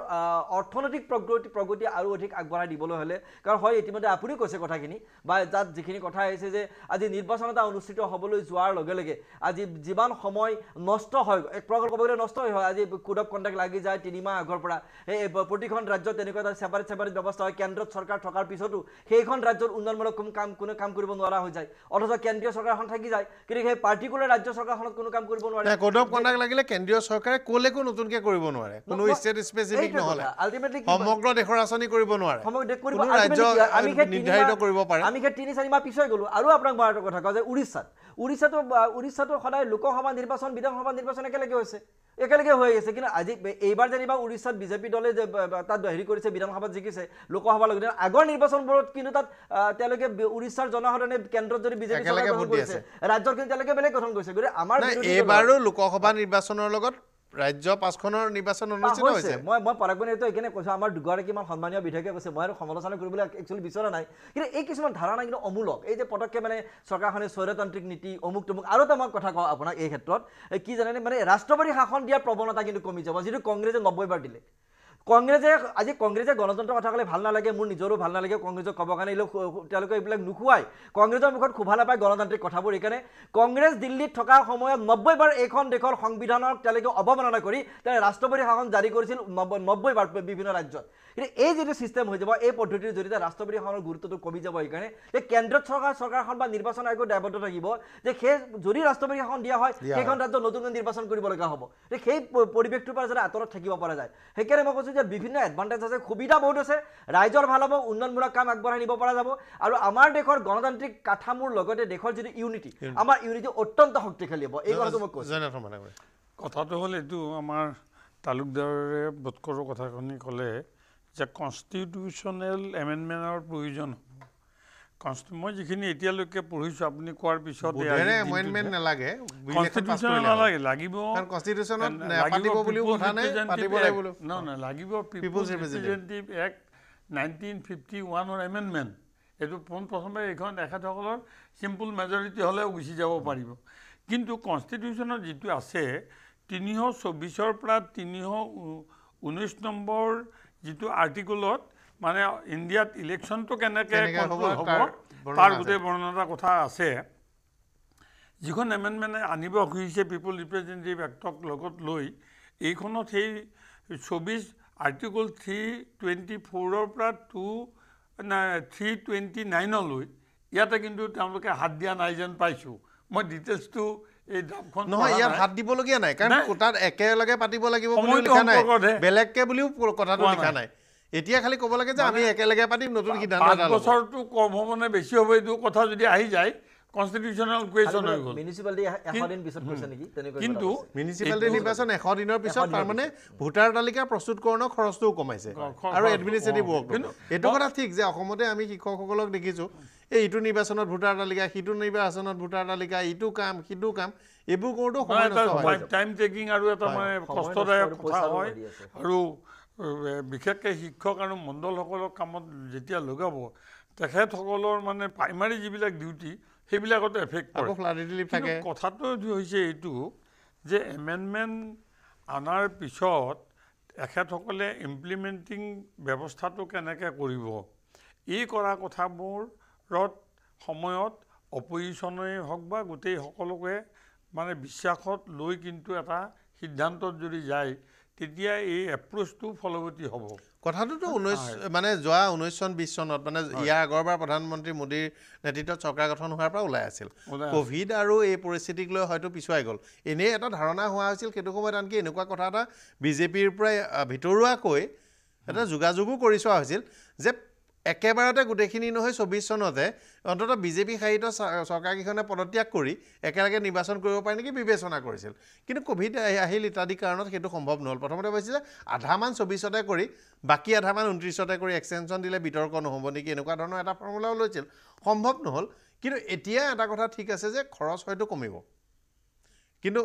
অৰ্থনৈতিক প্ৰগতি প্ৰগতি আৰু অধিক আগবঢ়াই দিবলৈ হ'লে কাৰণ হয় ইতিমধ্যে আপুনি কৈছে কথাখিনি বা তাত যিখিনি কথা আহিছে যে আজি নিৰ্বাচন এটা অনুষ্ঠিত হ'বলৈ যোৱাৰ লগে লগে আজি যিমান সময় নষ্ট হয় এক প্ৰকাৰ ক'ব গ'লে নষ্ট হয় আজি কোড অফ কণ্ডাক্ট লাগি যায় তিনিমাহ আগৰ পৰা সেই প্ৰতিখন ৰাজ্যত তেনেকুৱা এটা চেপাৰেট চেপাৰেট ব্যৱস্থা হয় কেন্দ্ৰত চৰকাৰ থকাৰ পিছতো সেইখন ৰাজ্যত উন্নয়নমূলক কাম কোনো কাম কৰিব নোৱাৰা হৈ যায় অথচ কেন্দ্ৰীয় চৰকাৰখন থাকি যায় কিন্তু সেই পাৰ্টিকুলাৰ ৰাজ্য চৰকাৰখনত কোনো কাম কৰিব নোৱাৰে কেন্দ্ৰীয় চৰকাৰে ক'লৈকো নতুনকৈ কেতিয়া কৰিব নোৱাৰে কোনো ষ্টেট স্পেচিফিক নহ'লে সমগ্ৰ দেশৰ আঁচনি কৰিব নোৱাৰে নিৰ্ধাৰিত কৰিব পাৰে আমি তিনি চাৰি মাহ পিছুৱাই গলো আৰু আপোনাক মই এটা কথা কওঁ যে উৰিষ্যাত উৰিষ্যাটো উৰিষ্যাটো সদায় লোকসভা নিৰ্বাচন বিধানসভা নিৰ্বাচন একেলগে হৈছে একেলগে হৈ আছে কিন্তু আজি এইবাৰ যেনিবা উৰিষ্যাত বিজেপি দলে যে তাত হেৰি কৰিছে বিধানসভাত জিকিছে লোকসভা লগতে আগৰ নিৰ্বাচনবোৰত কিন্তু তাত তেওঁলোকে উৰিষ্যাৰ জনসাধাৰণে কেন্দ্ৰত যদি বিজেপি ৰাজ্যত কিন্তু তেওঁলোকে বেলেগ গঠন কৰিছে গতিকে আমাৰ এইবাৰো লোকসভা নিৰ্বাচনৰ লগত রাজ্য পাঁচখনের নির্বাচন অনুষ্ঠিত হয়েছে মানে পারগুণে তো এখানে কোথাও আমার দুগারী মান সম্মানীয় বিধায়কে কোথায় মানে সমালোচনা কৰিবলৈ একচুৱেলি বিচৰা নাই কিন্তু এই কিছুমান ধাৰণা কিন্তু অমূলক এই যে পটককে মানে সৰকাৰখানে স্বৈৰতান্ত্ৰিক নীতি অমুক তমুক আৰু এটা মই কথা কওঁ আপোনাক এই ক্ষেত্ৰত কি জানে মানে ৰাষ্ট্ৰপতি শাসন দিয়াৰ প্ৰৱণতা কিন্তু কমি যাব যিটো কংগ্ৰেছে নব্বৈবাৰ দিলে কংগ্ৰেছে আজি কংগ্ৰেছে গণতন্ত্ৰৰ কথা ক'লে ভাল নালাগে মোৰ নিজৰো ভাল নালাগে কংগ্ৰেছক ক'ব কাৰণে এই লোক তেওঁলোকে এইবিলাক নোখোৱাই কংগ্ৰেছৰ মুখত শোভা নাপায় গণতান্ত্ৰিক কথাবোৰ সেইকাৰণে কংগ্ৰেছ দিল্লীত থকাৰ সময়ত নব্বৈবাৰ এইখন দেশৰ সংবিধানক তেওঁলোকে অৱমাননা কৰি তেওঁ ৰাষ্ট্ৰপতি শাসন জাৰি কৰিছিল নব্বৈবাৰ বিভিন্ন ৰাজ্যত কিন্তু এই যিটো চিষ্টেম হৈ যাব এই পদ্ধতিৰ জৰিয়তে ৰাষ্ট্ৰপতিখনৰ গুৰুত্বটো কমি যাব সেইকাৰণে যে কেন্দ্ৰত চৰকাৰ চৰকাৰখন বা নিৰ্বাচন আয়োগৰ দায়বদ্ধ থাকিব যে সেই যদি শাসন দিয়া হয় সেইখন ৰাজ্যত নতুনকৈ নিৰ্বাচন কৰিবলগা হ'ব যে সেই পৰিৱেশটোৰ পৰা যাতে আঁতৰত থাকিব পৰা যায় সেইকাৰণে মই কৈছোঁ যে বিভিন্ন এডভান্টেজ আছে সুবিধা বহুত আছে ৰাইজৰ ভাল হ'ব উন্নয়নমূলক কাম আগবঢ়াই নিব পৰা যাব আৰু আমাৰ দেশৰ গণতান্ত্ৰিক কাঠামোৰ লগতে দেশৰ যিটো ইউনিটি আমাৰ ইউনিটি অত্যন্ত শক্তিশালী হ'ব এই কথাটো মই কৈছোঁ কথাটো হ'ল এইটো আমাৰ তালুকদাৰে বোধকৰ কথাখিনি ক'লে যে কনষ্টিটিউশ্যনেল এমেণ্ডমেণ্টৰ প্ৰয়োজন হ'ব মই যিখিনি এতিয়ালৈকে পঢ়িছোঁ আপুনি কোৱাৰ পিছত নালাগে লাগিব লাগিব এমেণ্ডমেণ্ট এইটো পোনপ্ৰথমে এইখন তেখেতসকলৰ চিম্পুল মেজৰিটি হ'লে গুচি যাব পাৰিব কিন্তু কনষ্টিটিউশ্যনত যিটো আছে তিনিশ চৌবিছৰ পৰা তিনিশ ঊনৈছ নম্বৰ যিটো আৰ্টিকলত মানে ইণ্ডিয়াত ইলেকশ্যনটো কেনেকৈ হ'ব তাৰ গোটেই বৰ্ণনাটা কথা আছে যিখন এমেণ্ডমেণ্টে আনিব খুজিছে পিপুল ৰিপ্ৰেজেণ্টেটিভ এক্টক লগত লৈ এইখনত সেই চৌবিছ আৰ্টিকল থ্ৰী টুৱেণ্টি ফ'ৰৰ পৰা টু থ্ৰী টুৱেণ্টি নাইনলৈ ইয়াতে কিন্তু তেওঁলোকে হাত দিয়া নাই যেন পাইছোঁ মই ডিটেইলছটো এই দামখন নহয় ইয়াত হাত দিবলগীয়া নাই কাৰণ তাত একেলগে পাতিব লাগিব বুলি লিখা নাই বেলেগকে বুলিও কথাটো লিখা নাই এতিয়া খালি ক'ব লাগে যে আমি একেলগে পাতিম নতুন সিদ্ধান্ত বছৰটো কম হ'ব নে বেছি হ'ব এইটো কথা যদি আহি যায় কনষ্টিটিউচনেল কুৱেশ্যন হৈ গ'ল কিন্তু মিউনিচিপালিটি নিৰ্বাচন এশ দিনৰ পিছত তাৰমানে ভোটাৰ তালিকা প্ৰস্তুতকৰণৰ খৰচটোও কমাইছে আৰু এডমিনিষ্ট্ৰেটিভ ৱৰ্ক এইটো কথা ঠিক যে অসমতে আমি শিক্ষকসকলক দেখিছোঁ এই ইটো নিৰ্বাচনত ভোটাৰ তালিকা সিটো নিৰ্বাচনত ভোটাৰ তালিকা ইটো কাম সিটো কাম এইবোৰ কৰোঁতেও টাইম টেকিং আৰু এটা মানে কষ্টদায়ক কথা হয় আৰু বিশেষকৈ শিক্ষক আৰু মণ্ডলসকলক কামত যেতিয়া লগাব তেখেতসকলৰ মানে প্ৰাইমাৰী যিবিলাক ডিউটি সেইবিলাকতো এফেক্ট থাকে কথাটো হৈছে এইটো যে এমেণ্ডমেণ্ট অনাৰ পিছত এখেতসকলে ইমপ্লিমেণ্টিং ব্যৱস্থাটো কেনেকৈ কৰিব এই কৰা কথাবোৰ ৰত সময়ত অপজিশ্যনেই হওক বা গোটেই সকলোকে মানে বিশ্বাসত লৈ কিন্তু এটা সিদ্ধান্তত যদি যায় তেতিয়া এই এপ্ৰ'চটো ফলৱতী হ'ব কথাটোতো ঊনৈছ মানে যোৱা ঊনৈছ চন বিছ চনত মানে ইয়াৰ আগৰবাৰ প্ৰধানমন্ত্ৰী মোদীৰ নেতৃত্বত চৰকাৰ গঠন হোৱাৰ পৰা ওলাই আছিল কভিড আৰু এই পৰিস্থিতিক লৈ হয়তো পিছুৱাই গ'ল এনেই এটা ধাৰণা হোৱা হৈছিল সেইটো সময়ত আনকি এনেকুৱা কথা এটা বিজেপিৰ পৰাই ভিতৰুৱাকৈ এটা যোগাযোগো কৰি চোৱা হৈছিল যে একেবাৰতে গোটেইখিনি নহয় চৌবিছ চনতে অন্ততঃ বিজেপি শাসিত চৰকাৰকেইখনে পদত্যাগ কৰি একেলগে নিৰ্বাচন কৰিব পাৰে নেকি বিবেচনা কৰিছিল কিন্তু ক'ভিড আহিল ইত্যাদি কাৰণত সেইটো সম্ভৱ নহ'ল প্ৰথমতে ভাবিছিল যে আধামান চৌবিছতে কৰি বাকী আধামান ঊনত্ৰিছতে কৰি এক্সটেনশ্যন দিলে বিতৰ্ক নহ'ব নেকি এনেকুৱা ধৰণৰ এটা ফৰ্মুলাও লৈছিল সম্ভৱ নহ'ল কিন্তু এতিয়া এটা কথা ঠিক আছে যে খৰচ হয়তো কমিব কিন্তু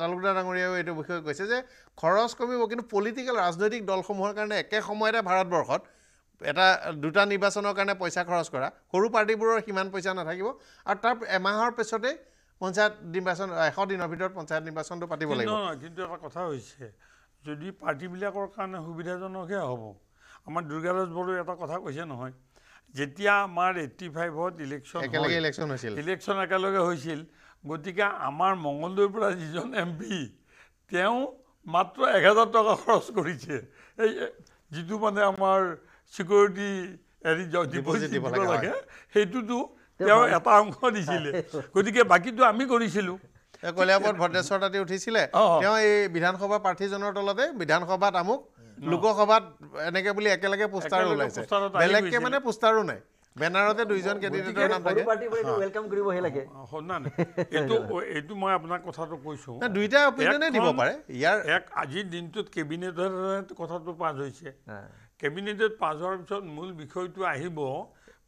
তালুকদাৰ ডাঙৰীয়াও এইটো বিষয়ে কৈছে যে খৰচ কমিব কিন্তু পলিটিকেল ৰাজনৈতিক দলসমূহৰ কাৰণে একে সময়তে ভাৰতবৰ্ষত এটা দুটা নিৰ্বাচনৰ কাৰণে পইচা খৰচ কৰা সৰু পাৰ্টিবোৰৰ সিমান পইচা নাথাকিব আৰু তাৰ এমাহৰ পিছতে পঞ্চায়ত নিৰ্বাচন এশ দিনৰ ভিতৰত পঞ্চায়ত নিৰ্বাচনটো পাতিব লাগিব নহয় কিন্তু এটা কথা হৈছে যদি পাৰ্টিবিলাকৰ কাৰণে সুবিধাজনকহে হ'ব আমাৰ দুৰ্গাদাস বড়োৱে এটা কথা কৈছে নহয় যেতিয়া আমাৰ এইটি ফাইভত ইলেকশ্যন ইলেকশ্যন হৈছিল ইলেকশ্যন একেলগে হৈছিল গতিকে আমাৰ মংগলদৈৰ পৰা যিজন এম পি তেওঁ মাত্ৰ এহেজাৰ টকা খৰচ কৰিছে এই যিটো মানে আমাৰ চিকিউৰিটি এৰি ডিপজিট দিব লাগে সেইটোতো তেওঁ এটা অংশ দিছিলে গতিকে বাকীটো আমি কৰিছিলোঁ কলিয়াবত ভদ্ৰেশ্বৰ তাতে উঠিছিলে তেওঁ এই বিধানসভা প্ৰাৰ্থীজনৰ তলতে বিধানসভাত আমুক লোকসভাত এনেকৈ বুলি একেলগে পোষ্টাৰ ওলাইছে বেলেগকৈ মানে পোষ্টাৰো নাই বেনাৰতে দুইজন কেণ্ডিডেটৰ নাম থাকে এইটো এইটো মই আপোনাক কথাটো কৈছোঁ দুইটা অপিনিয়নে দিব পাৰে ইয়াৰ এক আজিৰ দিনটোত কেবিনেটৰ কথাটো পাছ হৈছে কেবিনেটত পাছ হোৱাৰ পিছত মূল বিষয়টো আহিব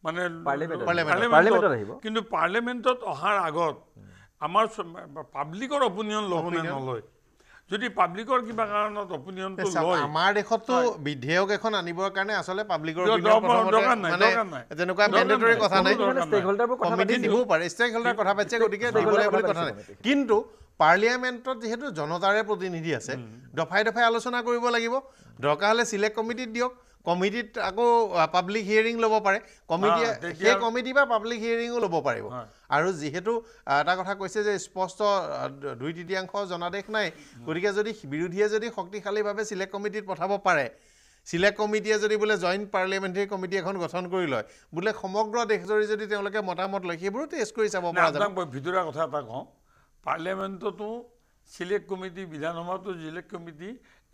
মানে কিন্তু পাৰ্লিয়ামেণ্টত অহাৰ আগত আমাৰ পাব্লিকৰ অপিনিয়ন ল'ব নলয় যদি পাব্লিকৰ কিবা কাৰণত অপিনিয়নটো লয় আমাৰ দেশতো বিধেয়ক এখন আনিবৰ কাৰণে আচলতে পাব্লিকৰ কথা নাই কিন্তু পাৰ্লিয়ামেণ্টত যিহেতু জনতাৰে প্ৰতিনিধি আছে দফাই দফাই আলোচনা কৰিব লাগিব দৰকাৰ হ'লে চিলেক্ট কমিটিত দিয়ক কমিটিত আকৌ পাব্লিক হিয়াৰিং ল'ব পাৰে কমিটিয়ে সেই কমিটিৰ পৰা পাব্লিক হিয়াৰিঙো ল'ব পাৰিব আৰু যিহেতু এটা কথা কৈছে যে স্পষ্ট দুই তৃতীয়াংশ জনাদেশ নাই গতিকে যদি বিৰোধীয়ে যদি শক্তিশালীভাৱে চিলেক্ট কমিটিত পঠাব পাৰে চিলেক্ট কমিটিয়ে যদি বোলে জইণ্ট পাৰ্লিয়ামেণ্টেৰী কমিটি এখন গঠন কৰি লয় বোলে সমগ্ৰ দেশজুৰি যদি তেওঁলোকে মতামত লয় সেইবোৰো টেষ্ট কৰি চাব পৰা যায় ভিতৰুৱা কথা এটা কওঁ পাৰ্লিয়ামেণ্টতো চিলেক্ট কমিটি বিধানসভাতো চিলেক্ট কমিটি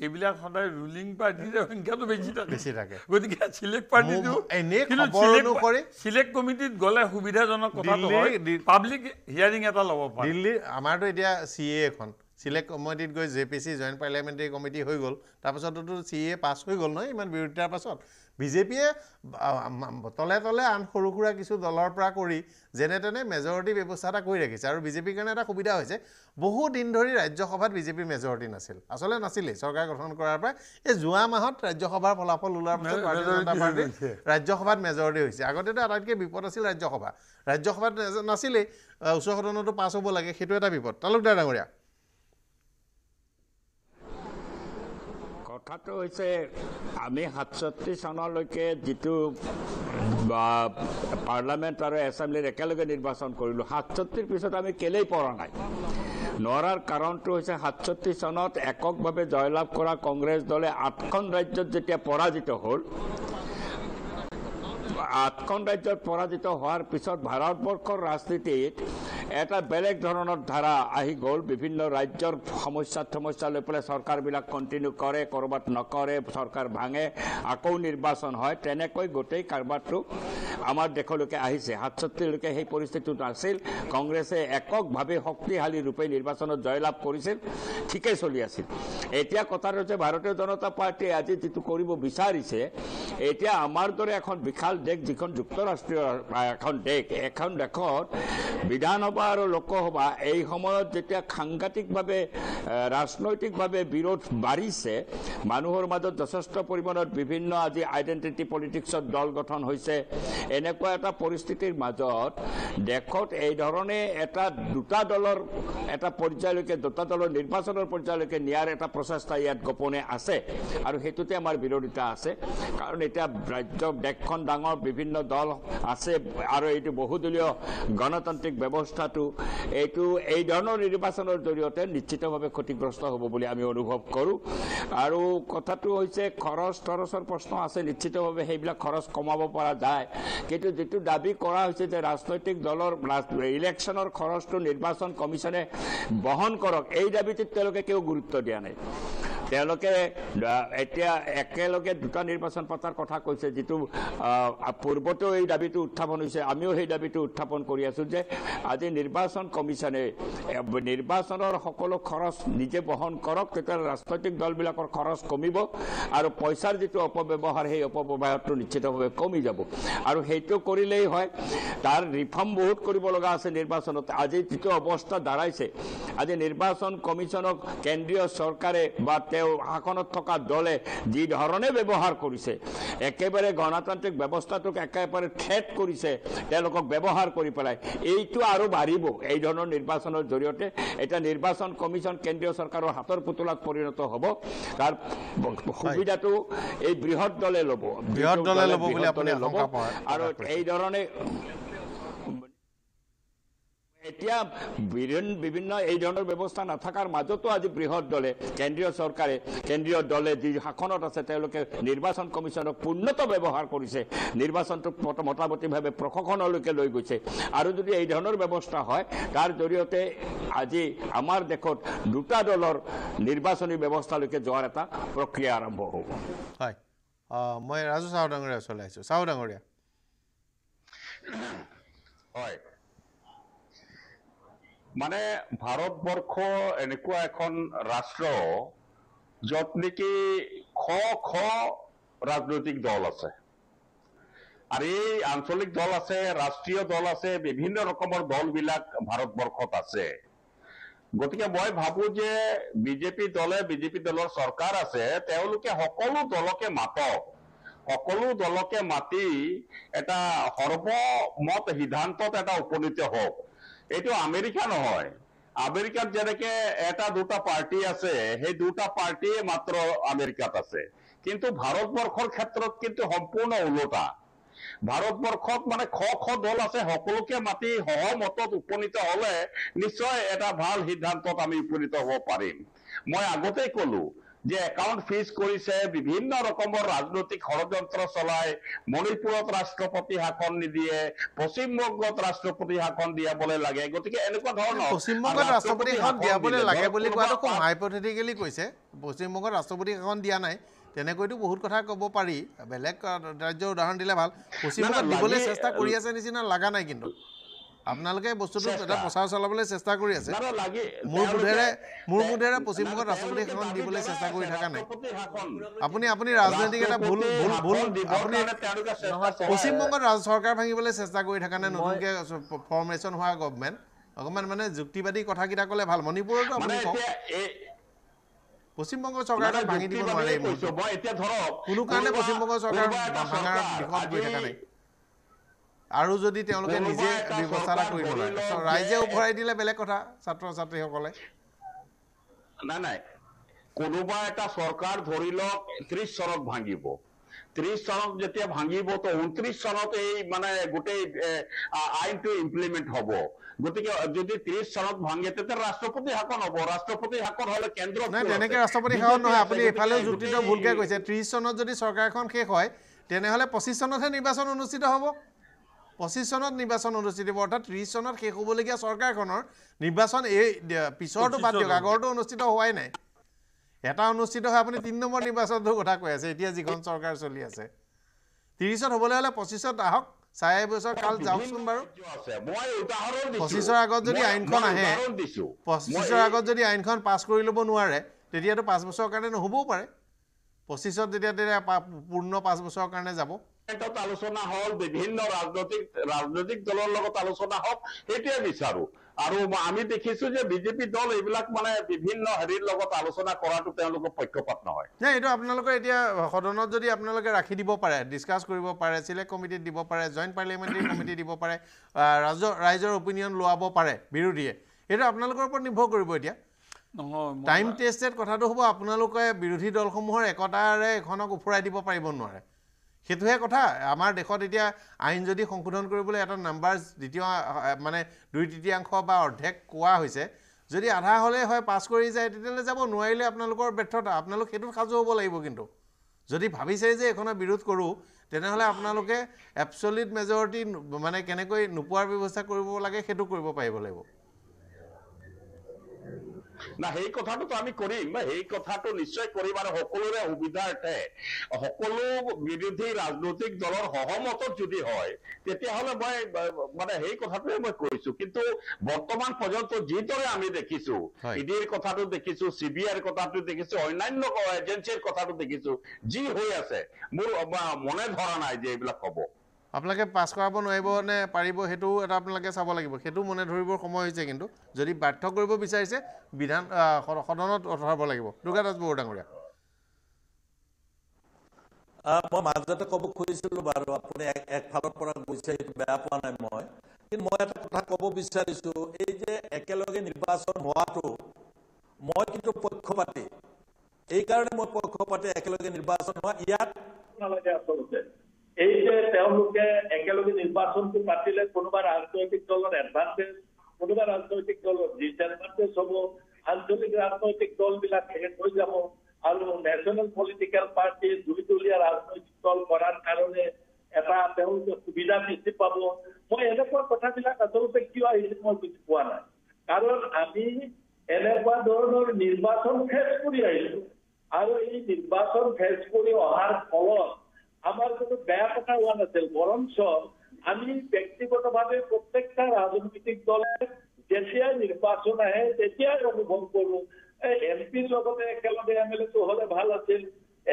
এইবিলাক সদায় ৰুলিং পাৰ্টিৰ সংখ্যাটো বেছি থাকে বেছি থাকে গতিকে ছিলেক্ট পাৰ্টিটো এনেকৈ ছিলেক্ট কমিটিত গ'লে সুবিধাজনক কথাটো হয় পাব্লিক হিয়াৰিং এটা ল'ব পাৰে দিল্লী আমাৰতো এতিয়া চি এ এখন চিলেক্ট কমিটিত গৈ J P C joint parliamentary committee হৈ গ'ল তাৰপাছততো চি এ পাছ হৈ গ'ল নহয় ইমান বিৰোধিতাৰ পাছত বিজেপিয়ে তলে তলে আন সৰু সুৰা কিছু দলৰ পৰা কৰি যেনে তেনে মেজৰিটি ব্যৱস্থা এটা কৰি ৰাখিছে আৰু বিজেপিৰ কাৰণে এটা সুবিধা হৈছে বহুদিন ধৰি ৰাজ্যসভাত বিজেপিৰ মেজৰিটি নাছিল আচলতে নাছিলেই চৰকাৰ গঠন কৰাৰ পৰা এই যোৱা মাহত ৰাজ্যসভাৰ ফলাফল ওলোৱাৰ পিছত ভাৰতীয় জনতা পাৰ্টীৰ ৰাজ্যসভাত মেজৰিটি হৈছে আগতেতো আটাইতকৈ বিপদ আছিল ৰাজ্যসভা ৰাজ্যসভাত নাছিলেই উচ্চ সদনতো পাছ হ'ব লাগে সেইটো এটা বিপদ তালুকদাৰ ডাঙৰীয়া ভাষাটো হৈছে আমি সাতষষ্ঠি চনলৈকে যিটো পাৰ্লামেণ্ট আৰু এছেম্বলিৰ একেলগে নিৰ্বাচন কৰিলোঁ সাতষষ্ঠিৰ পিছত আমি কেলেই পৰা নাই নোৱাৰাৰ কাৰণটো হৈছে সাতষষ্ঠি চনত এককভাৱে জয়লাভ কৰা কংগ্ৰেছ দলে আঠখন ৰাজ্যত যেতিয়া পৰাজিত হ'ল আঠখন ৰাজ্যত পৰাজিত হোৱাৰ পিছত ভাৰতবৰ্ষৰ ৰাজনীতিত এটা বেলেগ ধৰণৰ ধাৰা আহি গ'ল বিভিন্ন ৰাজ্যৰ সমস্যা সমস্যা লৈ পেলাই চৰকাৰবিলাক কণ্টিনিউ কৰে ক'ৰবাত নকৰে চৰকাৰ ভাঙে আকৌ নিৰ্বাচন হয় তেনেকৈ গোটেই কাৰবাৰটো আমাৰ দেশলৈকে আহিছে সাতষষ্ঠিলৈকে সেই পৰিস্থিতিটো আছিল কংগ্ৰেছে এককভাৱে শক্তিশালী ৰূপে নিৰ্বাচনত জয়লাভ কৰিছিল ঠিকেই চলি আছিল এতিয়া কথাটো হৈছে ভাৰতীয় জনতা পাৰ্টীয়ে আজি যিটো কৰিব বিচাৰিছে এতিয়া আমাৰ দৰে এখন বিশাল দেশ যিখন যুক্তৰাষ্ট্ৰীয় এখন দেশ এখন দেশত বিধানসভা আৰু লোকসভা এই সময়ত যেতিয়া সাংঘাতিকভাৱে ৰাজনৈতিকভাৱে বিৰোধ বাঢ়িছে মানুহৰ মাজত যথেষ্ট পৰিমাণত বিভিন্ন আজি আইডেণ্টিটি পলিটিক্সত দল গঠন হৈছে এনেকুৱা এটা পৰিস্থিতিৰ মাজত দেশত ধৰণে এটা দুটা দলৰ এটা পৰ্যায়লৈকে দুটা দলৰ নিৰ্বাচনৰ পৰ্যায়লৈকে নিয়াৰ এটা প্ৰচেষ্টা ইয়াত গোপনে আছে আৰু সেইটোতে আমাৰ বিৰোধিতা আছে কাৰণ এতিয়া ৰাজ্য দেশখন ডাঙৰ বিভিন্ন দল আছে আৰু এইটো বহুদলীয় গণতান্ত্ৰিক ব্যৱস্থা জিলাটো এইটো এই ধৰণৰ নিৰ্বাচনৰ জৰিয়তে নিশ্চিতভাৱে ক্ষতিগ্ৰস্ত হ'ব বুলি আমি অনুভৱ কৰোঁ আৰু কথাটো হৈছে খৰচ তৰচৰ প্ৰশ্ন আছে নিশ্চিতভাৱে সেইবিলাক খৰচ কমাব পৰা যায় কিন্তু যিটো দাবী কৰা হৈছে যে ৰাজনৈতিক দলৰ ইলেকশ্যনৰ খৰচটো নিৰ্বাচন কমিশ্যনে বহন কৰক এই দাবীটোত তেওঁলোকে কেউ গুৰুত্ব দিয়া নাই তেওঁলোকে এতিয়া একেলগে দুটা নিৰ্বাচন পতাৰ কথা কৈছে যিটো পূৰ্বতেও এই দাবীটো উত্থাপন হৈছে আমিও সেই দাবীটো উত্থাপন কৰি আছো যে আজি নিৰ্বাচন কমিশ্যনে নিৰ্বাচনৰ সকলো খৰচ নিজে বহন কৰক তেতিয়া ৰাজনৈতিক দলবিলাকৰ খৰচ কমিব আৰু পইচাৰ যিটো অপব্যৱহাৰ সেই অপব্যৱহাৰটো নিশ্চিতভাৱে কমি যাব আৰু সেইটো কৰিলেই হয় তাৰ ৰিফৰ্ম বহুত কৰিব লগা আছে নিৰ্বাচনত আজি যিটো অৱস্থা দাঁড়াইছে আজি নিৰ্বাচন কমিশ্যনক কেন্দ্ৰীয় চৰকাৰে বা তেওঁ শাসনত থকা দলে যি ধৰণে ব্যৱহাৰ কৰিছে একেবাৰে গণতান্ত্ৰিক ব্যৱস্থাটোক একেবাৰে থ্ৰেট কৰিছে তেওঁলোকক ব্যৱহাৰ কৰি পেলাই এইটো আৰু বাঢ়িব এই ধৰণৰ নিৰ্বাচনৰ জৰিয়তে এতিয়া নিৰ্বাচন কমিশ্যন কেন্দ্ৰীয় চৰকাৰৰ হাতৰ পুতলাত পৰিণত হ'ব তাৰ সুবিধাটো এই বৃহৎ দলে ল'ব বৃহৎ দলে ল'ব বুলি ল'ব আৰু এতিয়া বিভিন্ন এই ধৰণৰ ব্যৱস্থা নাথাকাৰ মাজতো আজি বৃহৎ দলে কেন্দ্ৰীয় চৰকাৰে কেন্দ্ৰীয় দলে যি শাসনত আছে তেওঁলোকে নিৰ্বাচন কমিশ্যনক পূৰ্ণত ব্যৱহাৰ কৰিছে নিৰ্বাচনটোক মোটামুটিভাৱে প্ৰশাসনলৈকে লৈ গৈছে আৰু যদি এই ধৰণৰ ব্যৱস্থা হয় তাৰ জৰিয়তে আজি আমাৰ দেশত দুটা দলৰ নিৰ্বাচনী ব্যৱস্থালৈকে যোৱাৰ এটা প্ৰক্ৰিয়া আৰম্ভ হ'ব হয় মই ৰাজু চাহ ডাঙৰীয়া চলাইছোঁ চাহ ডাঙৰীয়া হয় মানে ভাৰতবৰ্ষ এনেকুৱা এখন ৰাষ্ট্ৰ য'ত নেকি খ খ ৰাজনৈতিক দল আছে আৰু এই আঞ্চলিক দল আছে ৰাষ্ট্ৰীয় দল আছে বিভিন্ন ৰকমৰ দলবিলাক ভাৰতবৰ্ষত আছে গতিকে মই ভাবো যে বিজেপি দলে বিজেপি দলৰ চৰকাৰ আছে তেওঁলোকে সকলো দলকে মাতক সকলো দলকে মাতি এটা সৰ্বমত সিদ্ধান্তত এটা উপনীত হওক এইটো আমেৰিকা নহয় আমেৰিকাত যেনেকে এটা দুটা পাৰ্টি আছে সেই দুটা পাৰ্টিয়ে মাত্ৰ আমেৰিকাত আছে কিন্তু ভাৰতবৰ্ষৰ ক্ষেত্ৰত কিন্তু সম্পূৰ্ণ ওলোটা ভাৰতবৰ্ষত মানে খ খ দল আছে সকলোকে মাতি সহমতত উপনীত হলে নিশ্চয় এটা ভাল সিদ্ধান্তত আমি উপনীত হব পাৰিম মই আগতেই কলো যে একাউন্ট ফ্রিজ করেছে বিভিন্ন রকমের রাজনৈতিক ষড়যন্ত্র চলায় মণিপুরত রাষ্ট্রপতি শাসন নিদিয়ে পশ্চিমবঙ্গত রাষ্ট্রপতি শাসন দিয়াবলে লাগে গতি এনেকা ধরনের পশ্চিমবঙ্গ রাষ্ট্রপতি শাসন দিয়াবলে লাগে বলে খুব হাইপথেটিক্যালি কৈছে পশ্চিমবঙ্গ ৰাষ্ট্ৰপতি শাসন দিয়া নাই তেনেকৈতো বহুত কথা ক'ব পাৰি বেলেগ ৰাজ্যৰ উদাহৰণ দিলে ভাল পশ্চিমবংগত দিবলৈ চেষ্টা কৰি আছে নিচিনা লাগা নাই কিন্তু আপোনালোকে বস্তুটো এটা প্ৰচাৰ চলাবলৈ চেষ্টা কৰি আছে মোৰ বোধেৰে মোৰ বোধেৰে পশ্চিমবংগত আঁচনি এখন দিবলৈ চেষ্টা কৰি থকা নাই আপুনি আপুনি ৰাজনৈতিক এটা ভুল ভুল ভুল আপুনি পশ্চিমবংগত ৰাজ চৰকাৰ ভাঙিবলৈ চেষ্টা কৰি থকা নাই নতুনকৈ ফৰ্মেশ্যন হোৱা গভমেণ্ট অকণমান মানে যুক্তিবাদী কথাকেইটা ক'লে ভাল মণিপুৰতো আপুনি কওক পশ্চিমবংগ চৰকাৰ ভাঙি দিব নোৱাৰে কোনো কাৰণে পশ্চিমবংগ চৰকাৰ ভাঙাৰ দিশত গৈ থকা নাই আৰু যদি তেওঁলোকে নিজে বিবেচনা কৰিব লাগে ৰাইজে উভৰাই দিলে বেলেগ কথা ছাত্ৰ ছাত্ৰীসকলে নাই নাই কোনোবা এটা চৰকাৰ ধৰি লওক ত্ৰিশ চনত ভাঙিব ত্ৰিশ চনত যেতিয়া ভাঙিব তো ঊনত্ৰিশ চনত এই মানে গোটেই আইনটো ইমপ্লিমেণ্ট হ'ব গতিকে যদি ত্ৰিশ চনত ভাঙে তেতিয়া ৰাষ্ট্ৰপতি শাসন হ'ব ৰাষ্ট্ৰপতি শাসন হ'লে কেন্দ্ৰ নাই তেনেকে ৰাষ্ট্ৰপতি শাসন নহয় আপুনি এইফালে যুক্তিটো ভুলকে কৈছে ত্ৰিশ চনত যদি চৰকাৰখন শেষ হয় তেনেহ'লে পঁচিছ চনতহে নিৰ্বাচন অনুষ্ঠিত হ'ব পঁচিছ চনত নিৰ্বাচন অনুষ্ঠিত হ'ব অৰ্থাৎ ত্ৰিছ চনত শেষ হ'বলগীয়া চৰকাৰখনৰ নিৰ্বাচন এই পিছৰটো বাদ দিয়ক আগৰটো অনুষ্ঠিত হোৱাই নাই এটা অনুষ্ঠিত হয় আপুনি তিনি নম্বৰ নিৰ্বাচনটোৰ কথা কৈ আছে এতিয়া যিখন চৰকাৰ চলি আছে ত্ৰিছত হ'বলৈ হ'লে পঁচিছত আহক চাৰে বছৰ কাল যাওকচোন বাৰু পঁচিছৰ আগত যদি আইনখন আহে পঁচিছৰ আগত যদি আইনখন পাছ কৰি ল'ব নোৱাৰে তেতিয়াতো পাঁচ বছৰৰ কাৰণে নহ'বও পাৰে পঁচিছত যেতিয়া তেতিয়া পূৰ্ণ পাঁচ বছৰৰ কাৰণে যাব ইভেণ্টত আলোচনা হওক বিভিন্ন ৰাজনৈতিক ৰাজনৈতিক দলৰ লগত আলোচনা হওক সেইটোৱে বিচাৰো আৰু আমি দেখিছো যে বিজেপি দল এইবিলাক মানে বিভিন্ন হেৰিৰ লগত আলোচনা কৰাটো তেওঁলোকৰ পক্ষপাত নহয় নাই এইটো আপোনালোকে এতিয়া সদনত যদি আপোনালোকে ৰাখি দিব পাৰে ডিছকাছ কৰিব পাৰে ছিলেক্ট কমিটিত দিব পাৰে জইণ্ট পাৰ্লিয়ামেণ্টেৰী কমিটি দিব পাৰে ৰাজ ৰাইজৰ অপিনিয়ন লোৱাব পাৰে বিৰোধীয়ে সেইটো আপোনালোকৰ ওপৰত নিৰ্ভৰ কৰিব এতিয়া নহয় টাইম টেষ্টেড কথাটো হ'ব আপোনালোকে বিৰোধী দলসমূহৰ একতাৰে এখনক উফৰাই দিব পাৰিব নোৱাৰে সেইটোহে কথা আমাৰ দেশত এতিয়া আইন যদি সংশোধন কৰিবলৈ এটা নাম্বাৰ দ্বিতীয় মানে দুই তৃতীয়াংশ বা অৰ্ধেক কোৱা হৈছে যদি আধা হ'লেই হয় পাছ কৰি যায় তেতিয়াহ'লে যাব নোৱাৰিলে আপোনালোকৰ ব্যৰ্থতা আপোনালোক সেইটোত সাজু হ'ব লাগিব কিন্তু যদি ভাবিছে যে এইখনৰ বিৰোধ কৰোঁ তেনেহ'লে আপোনালোকে এপচলিট মেজৰিটি মানে কেনেকৈ নোপোৱাৰ ব্যৱস্থা কৰিব লাগে সেইটো কৰিব পাৰিব লাগিব না সেই কথাটোতো আমি কৰিম সেই কথাটো নিশ্চয় কৰিম আৰু সকলোৰে সুবিধাৰ্থে সকলো বিৰোধী ৰাজনৈতিক দলৰ সহমতত যদি হয় তেতিয়া হলে মই মানে সেই কথাটোৱে মই কৈছো কিন্তু বৰ্তমান পৰ্যন্ত যিদৰে আমি দেখিছো ই ডিৰ কথাটো দেখিছো চি বি আইৰ কথাটো দেখিছো অন্যান্য এজেঞ্চিৰ কথাটো দেখিছো যি হৈ আছে মোৰ মনে ধৰা নাই যে এইবিলাক হব আপোনালোকে পাছ কৰাব নোৱাৰিব নে পাৰিব সেইটো এটা আপোনালোকে চাব লাগিব সেইটো মনে ধৰিবৰ সময় হৈছে কিন্তু যদি ব্যৰ্থ কৰিব বিচাৰিছে বিধান সদনত অথাব লাগিব দুৰ্গাদাস বৰডাঙৰীয়া মই মাজতে ক'ব খুজিছিলোঁ বাৰু আপুনি একফালৰ পৰা গৈছে সেইটো বেয়া পোৱা নাই মই কিন্তু মই এটা কথা ক'ব বিচাৰিছো এই যে একেলগে নিৰ্বাচন হোৱাটো মই কিন্তু পক্ষপাতি এইকাৰণে মই পক্ষপাতি একেলগে নিৰ্বাচন হোৱা ইয়াত এই যে তেওঁলোকে একেলগে নিৰ্বাচনটো পাতিলে কোনোবা ৰাজনৈতিক দলৰ এডভান্টেজ কোনোবা ৰাজনৈতিক দলৰ ডিচএডভান্টেজ হ'ব আঞ্চলিক ৰাজনৈতিক দলবিলাক শেষ হৈ যাব আৰু নেশ্যনেল পলিটিকেল পাৰ্টী দুইদলীয়া ৰাজনৈতিক দল কৰাৰ কাৰণে এটা তেওঁলোকে সুবিধা বৃদ্ধি পাব মই এনেকুৱা কথাবিলাক আচলতে কিয় আহিছে মই বুজি পোৱা নাই কাৰণ আমি এনেকুৱা ধৰণৰ নিৰ্বাচন ফেচ কৰি আহিছো আৰু এই নিৰ্বাচন ফেচ কৰি অহাৰ ফলত আমার কোনো ব্যাপটা ওয়ান আছে বরঞ্চ আমি ব্যক্তিগতভাবে প্রত্যেকটা রাজনৈতিক দলের যেতিয়া নির্বাচন আহে তেতিয়াই অনুভৱ কৰো এমপিৰ লগতে একেলগে এম এল এ টো হলে ভাল আছিল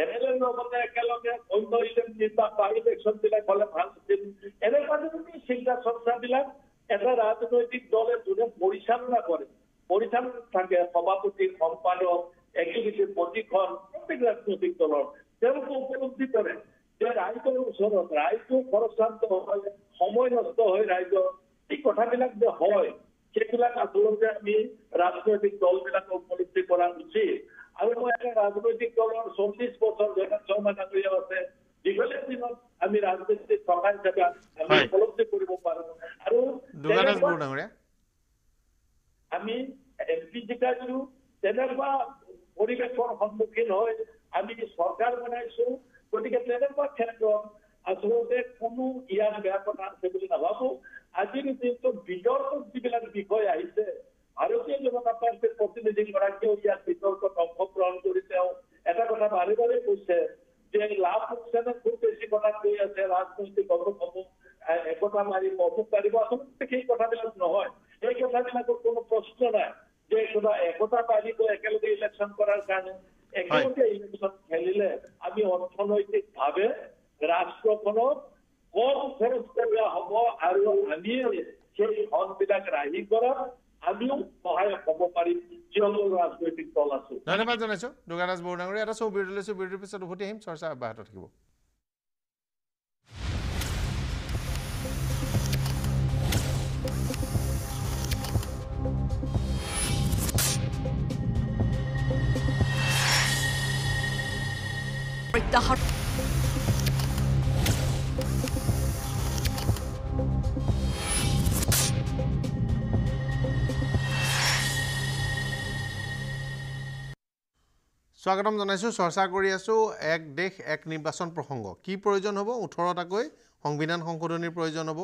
এম এল এৰ লগতে একেলগে অন্য ইলেকশ্যন বা ইলেকশ্যন বিলাক হলে ভাল আছিল এনেকুৱা যদি চিন্তা বিলাক এটা ৰাজনৈতিক দলে যোনে পৰিচালনা কৰে পৰিচালনা থাকে সভাপতি সম্পাদক এক্সিকিউটিভ প্ৰতিখন প্ৰত্যেক ৰাজনৈতিক দলৰ তেওঁলোকে উপলব্ধি কৰে যে ৰাইজৰ ওচৰত ৰাইজো খৰচান্ত হয় সময় নষ্ট হয় ৰাইজৰ এই কথাবিলাক যে হয় সেইবিলাক আচলতে আমি ৰাজনৈতিক দলবিলাক উপলব্ধি কৰা উচিত আৰু মই এটা ৰাজনৈতিক দলৰ চল্লিশ বছৰ দুহেজাৰ ছয় মান আছে দীঘলীয়া দিনত আমি ৰাজনৈতিক থকা হিচাপে আমি উপলব্ধি কৰিব পাৰো আৰু আমি এম পি জিকাইছো তেনেকুৱা পৰিৱেশৰ সন্মুখীন হৈ আমি চৰকাৰ বনাইছো গতিকে তেনেকুৱা ক্ষেত্ৰত আচলতে কোনো ইয়াত বেয়া কথা আছে বুলি নাভাবো আজিৰ দিনটো বিতৰ্কত যিবিলাক বিষয় আহিছে ভাৰতীয় জনতা পাৰ্টিৰ প্ৰতিনিধিগৰাকীয়েও ইয়াত বিতৰ্কত অংশগ্ৰহণ কৰি তেওঁ এটা কথা বাৰে বাৰে কৈছে যে লাভ লোকচানে খুব বেছি কথা কৈ আছে ৰাজনৈতিক অভাৱসমূহ একতা মাৰি অভোগ পাৰিব আচলতে সেই কথাবিলাক নহয় সেই কথাবিলাকৰ কোনো প্ৰশ্ন নাই যে কোনোবা একতা পাৰিব একেলগে ইলেকশ্যন কৰাৰ কাৰণে একেলগে ইলেকশ্যন খেলিলে আমি নিয়ে সেই হকবিলাক ৰাহি কৰাত আমিও সহায় হ'ব পাৰিম কিয়নো ৰাজনৈতিক দল আছো ধন্যবাদ জনাইছো দুৰ্গানাজ বৰডাঙৰী এটা চৌবিৰলৈ চৌবিৰটোৰ পিছত উভতি আহিম চৰ্চা অব্যাহত থাকিব প্ৰত্যাহাৰ স্বাগতম জানাইছোঁ চৰ্চা কৰি আছোঁ এক দেশ এক নিৰ্বাচন প্ৰসংগ কি প্ৰয়োজন হ'ব ওঠৰটাকৈ সংবিধান সংশোধনীৰ প্ৰয়োজন হ'ব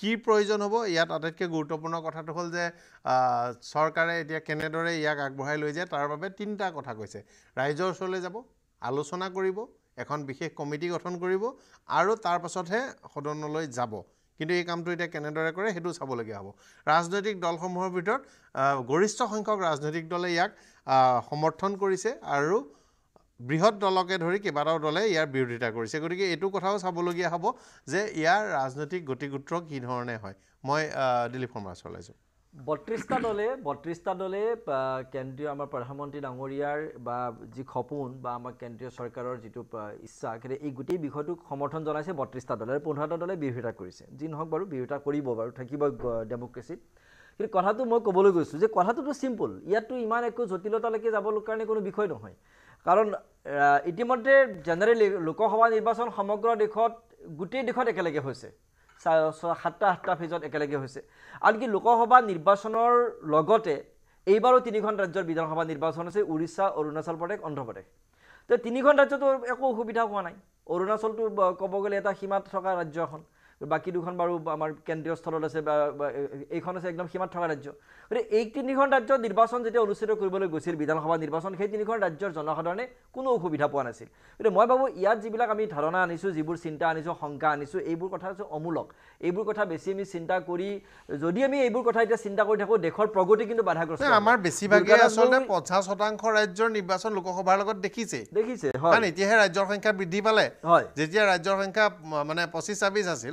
কি প্ৰয়োজন হ'ব ইয়াত আটাইতকৈ গুৰুত্বপূৰ্ণ কথাটো হ'ল যে চৰকাৰে এতিয়া কেনেদৰে ইয়াক আগবঢ়াই লৈ যায় তাৰ বাবে তিনিটা কথা কৈছে ৰাইজৰ ওচৰলৈ যাব আলোচনা কৰিব এখন বিশেষ কমিটি গঠন কৰিব আৰু তাৰপাছতহে সদনলৈ যাব কিন্তু এই কামটো এতিয়া কেনেদৰে কৰে সেইটো চাবলগীয়া হ'ব ৰাজনৈতিক দলসমূহৰ ভিতৰত গৰিষ্ঠ সংখ্যক ৰাজনৈতিক দলে ইয়াক সমৰ্থন কৰিছে আৰু বৃহৎ দলকে ধৰি কেইবাটাও দলে ইয়াৰ বিৰোধিতা কৰিছে গতিকে এইটো কথাও চাবলগীয়া হ'ব যে ইয়াৰ ৰাজনৈতিক গতিগোত্ৰ কি ধৰণে হয় মই দিলীপ শৰ্মা চলাইছোঁ বত্ৰিছটা দলে বত্ৰিছটা দলে কেন্দ্ৰীয় আমাৰ প্ৰধানমন্ত্ৰী ডাঙৰীয়াৰ বা যি সপোন বা আমাৰ কেন্দ্ৰীয় চৰকাৰৰ যিটো ইচ্ছা সেইটো এই গোটেই বিষয়টোক সমৰ্থন জনাইছে বত্ৰিছটা দলে আৰু পোন্ধৰটা দলে বিৰোধিতা কৰিছে যি নহওক বাৰু বিৰোধিতা কৰিব বাৰু থাকিব ডেমক্ৰেচিত কিন্তু কথাটো মই ক'বলৈ গৈছোঁ যে কথাটোতো চিম্পল ইয়াততো ইমান একো জটিলতালৈকে যাবলৈ কাৰণে কোনো বিষয় নহয় কাৰণ ইতিমধ্যে জেনেৰেলি লোকসভা নিৰ্বাচন সমগ্ৰ দেশত গোটেই দেশত একেলগে হৈছে সাতটা সাতটা ফেজত একেলগে হৈছে আনকি লোকসভা নিৰ্বাচনৰ লগতে এইবাৰো তিনিখন ৰাজ্যৰ বিধানসভা নিৰ্বাচন আছে উৰিষ্যা অৰুণাচল প্ৰদেশ অন্ধ্ৰপ্ৰদেশ তো তিনিখন ৰাজ্যতো একো অসুবিধা হোৱা নাই অৰুণাচলটো ক'ব গ'লে এটা সীমাত থকা ৰাজ্য এখন বাকী দুখন বাৰু আমাৰ কেন্দ্ৰীয় স্থলত আছে বা এইখন আছে একদম সীমাত থকা ৰাজ্য গতিকে এই তিনিখন ৰাজ্যত নিৰ্বাচন যেতিয়া অনুষ্ঠিত কৰিবলৈ গৈছিল বিধানসভা নিৰ্বাচন সেই তিনিখন ৰাজ্যৰ জনসাধাৰণে কোনো অসুবিধা পোৱা নাছিল গতিকে মই ভাবোঁ ইয়াত যিবিলাক আমি ধাৰণা আনিছোঁ যিবোৰ চিন্তা আনিছোঁ শংকা আনিছোঁ এইবোৰ কথা আছে অমূলক এইবোৰ কথা বেছি আমি চিন্তা কৰি যদি আমি এইবোৰ কথা এতিয়া চিন্তা কৰি থাকোঁ দেশৰ প্ৰগতি কিন্তু বাধাগ্ৰস্ত আমাৰ বেছিভাগে আচলতে পঞ্চাছ শতাংশ ৰাজ্যৰ নিৰ্বাচন লোকসভাৰ লগত দেখিছে দেখিছে হয় এতিয়াহে ৰাজ্যৰ সংখ্যা বৃদ্ধি পালে হয় যেতিয়া ৰাজ্যৰ সংখ্যা মানে পঁচিছ ছাব্বিছ আছিল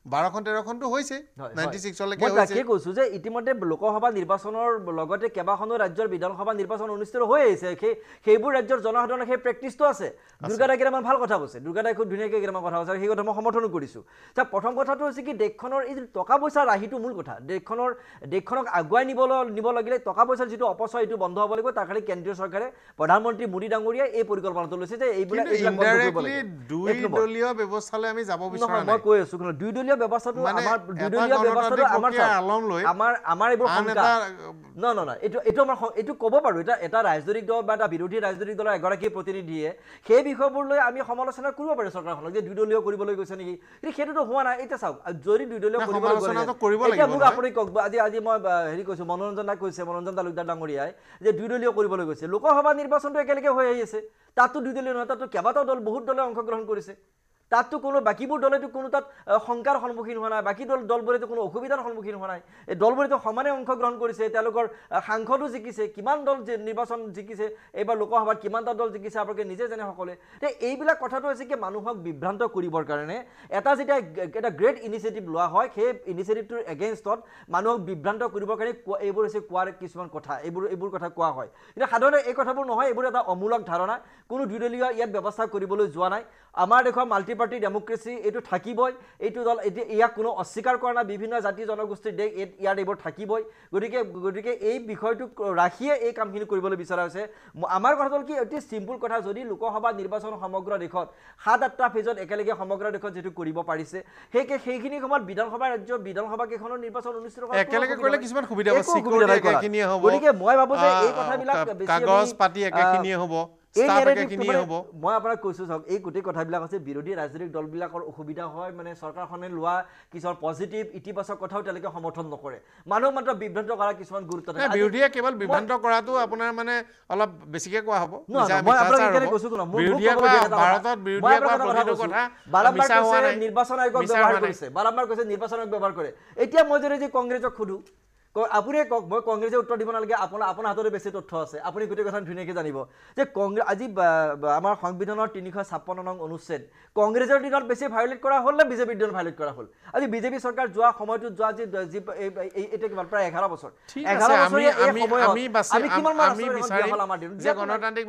বাৰখন তেৰখনটো হৈছে তাকে কৈছো যে ইতিমধ্যে লোকসভা নিৰ্বাচনৰ লগতে কেইবাখনো ৰাজ্যৰ বিধানসভা নিৰ্বাচন অনুষ্ঠিত হৈ আহিছে সেইবোৰ ৰাজ্যৰ জনসাধাৰণৰ সেই প্ৰেক্টিচটো আছে দুৰ্গাদাই কেইটামান ভাল কথা কৈছে দুৰ্গাদাই খুব ধুনীয়াকৈ কেইটামান কথা কৈছে সেই কথা মই সমৰ্থনো কৰিছোঁ তাৰ প্ৰথম কথাটো হৈছে কি দেশখনৰ এই টকা পইচাৰ ৰাহিটো মূল কথা দেশখনৰ দেশখনক আগুৱাই নিবলৈ নিব লাগিলে টকা পইচাৰ যিটো অপচয় এইটো বন্ধ হ'ব লাগিব তাৰ কাৰণে কেন্দ্ৰীয় চৰকাৰে প্ৰধানমন্ত্ৰী মোদী ডাঙৰীয়াই এই পৰিকল্পনাটো লৈছে যে এইবিলাক মই কৈ আছোঁ দুই দলীয় দুদলীয় ব্যৱস্থাটো আমাৰ দুদলীয় ব্যৱস্থাটো আমাৰ আলম লৈ আমাৰ আমাৰ এবোৰ শংকা ন ন নাই এইটো এইটো আমাৰ এইটো ক'ব পাৰোঁ এটা এটা ৰাজনৈতিক দল বা এটা বিৰোধী ৰাজনৈতিক দলৰ এগৰাকী প্ৰতিনিধিয়ে সেই বিষয়বোৰ লৈ আমি সমালোচনা কৰিব পাৰোঁ চৰকাৰখনক যে দুদলীয় কৰিবলৈ গৈছে নেকি কিন্তু সেইটোতো হোৱা নাই এতিয়া চাওক যদি দুদলীয় কৰিব এতিয়া মোক আপুনি কওক আজি আজি মই হেৰি কৈছোঁ মনোৰঞ্জন দাক কৈছে মনোৰঞ্জন তালুকদাৰ ডাঙৰীয়াই যে দুদলীয় কৰিবলৈ গৈছে লোকসভা নিৰ্বাচনটো একেলগে হৈ আহি আছে তাতো দুদলীয় নহয় তাতো কেইবাটাও দল বহুত দলে অংশগ্ৰহণ কৰিছে তাততো কোনো বাকীবোৰ দলেতো কোনো তাত শংকাৰ সন্মুখীন হোৱা নাই বাকী দল দলবোৰেতো কোনো অসুবিধাৰ সন্মুখীন হোৱা নাই এই দলবোৰেতো সমানে অংশগ্ৰহণ কৰিছে তেওঁলোকৰ সাংসদো জিকিছে কিমান দল নিৰ্বাচন জিকিছে এইবাৰ লোকসভাত কিমানটা দল জিকিছে আপোনালোকে নিজে জানে সকলোৱে এতিয়া এইবিলাক কথাটো হৈছে কি মানুহক বিভ্ৰান্ত কৰিবৰ কাৰণে এটা যেতিয়া এটা গ্ৰেট ইনিচিয়েটিভ লোৱা হয় সেই ইনিচিয়েটিভটোৰ এগেইনষ্টত মানুহক বিভ্ৰান্ত কৰিবৰ কাৰণে এইবোৰ হৈছে কোৱাৰ কিছুমান কথা এইবোৰ এইবোৰ কথা কোৱা হয় কিন্তু সাধাৰণতে এই কথাবোৰ নহয় এইবোৰ এটা অমূলক ধাৰণা কোনো দুদলীয় ইয়াত ব্যৱস্থা কৰিবলৈ যোৱা নাই আমাৰ দেশৰ মাল্টি পাৰ্টি ডেমক্ৰেচি এইটো থাকিবই এইটো দল এতিয়া ইয়াক কোনো অস্বীকাৰ কৰা নাই বিভিন্ন জাতি জনগোষ্ঠীৰ দেশ ইয়াত এইবোৰ থাকিবই গতিকে গতিকে এই বিষয়টো ৰাখিয়ে এই কামখিনি কৰিবলৈ বিচৰা হৈছে আমাৰ কথা হ'ল কি অতি চিম্পুল কথা যদি লোকসভা নিৰ্বাচন সমগ্ৰ দেশত সাত আঠটা ফেজত একেলগে সমগ্ৰ দেশত যিটো কৰিব পাৰিছে সেই সেইখিনি সময়ত বিধানসভা ৰাজ্য বিধানসভা কেইখনৰ নিৰ্বাচন অনুষ্ঠিত গতিকে মই ভাবোঁ যে এই কথাবিলাক হ'ব মই আপোনাক কৈছোঁ চাওক এই গোটেই কথাবিলাক হৈছে বিৰোধী ৰাজনৈতিক দলবিলাকৰ অসুবিধা হয় মানে চৰকাৰখনে লোৱা কিছুমান পজিটিভ ইতিবাচক কথাও তেওঁলোকে সমৰ্থন নকৰে মানুহ মাত্ৰ বিভ্ৰান্ত কৰাৰ কিছুমান গুৰুত্ব থাকে বিৰোধীয়ে কেৱল বিভ্ৰান্ত কৰাটো আপোনাৰ মানে অলপ বেছিকে কোৱা হ'ব নিৰ্বাচন আয়োগক ব্যৱহাৰ কৰিছে বাৰম্বাৰ কৈছে নিৰ্বাচন আয়োগ ব্যৱহাৰ কৰে এতিয়া মই যদি কংগ্ৰেছক সোধো আপুনিয়ে কওক মই কংগ্ৰেছে উত্তৰ দিব নালাগে আপোনাৰ আপোনাৰ হাততে বেছি তথ্য আছে আপুনি গোটেই কথা ধুনীয়াকৈ জানিব যে কংগ্ৰেছ আজি আমাৰ সংবিধানৰ তিনিশ ছাপন্ন নং অনুচ্ছেদ কংগ্ৰেছৰ দিনত বেছি ভায়লেট কৰা হ'ল নে বিজেপিৰ দিনত ভায়লেট কৰা হ'ল আজি বিজেপি চৰকাৰ যোৱা সময়টোত যোৱা যি এতিয়া কিমান প্ৰায় এঘাৰ বছৰ গণতান্ত্ৰিক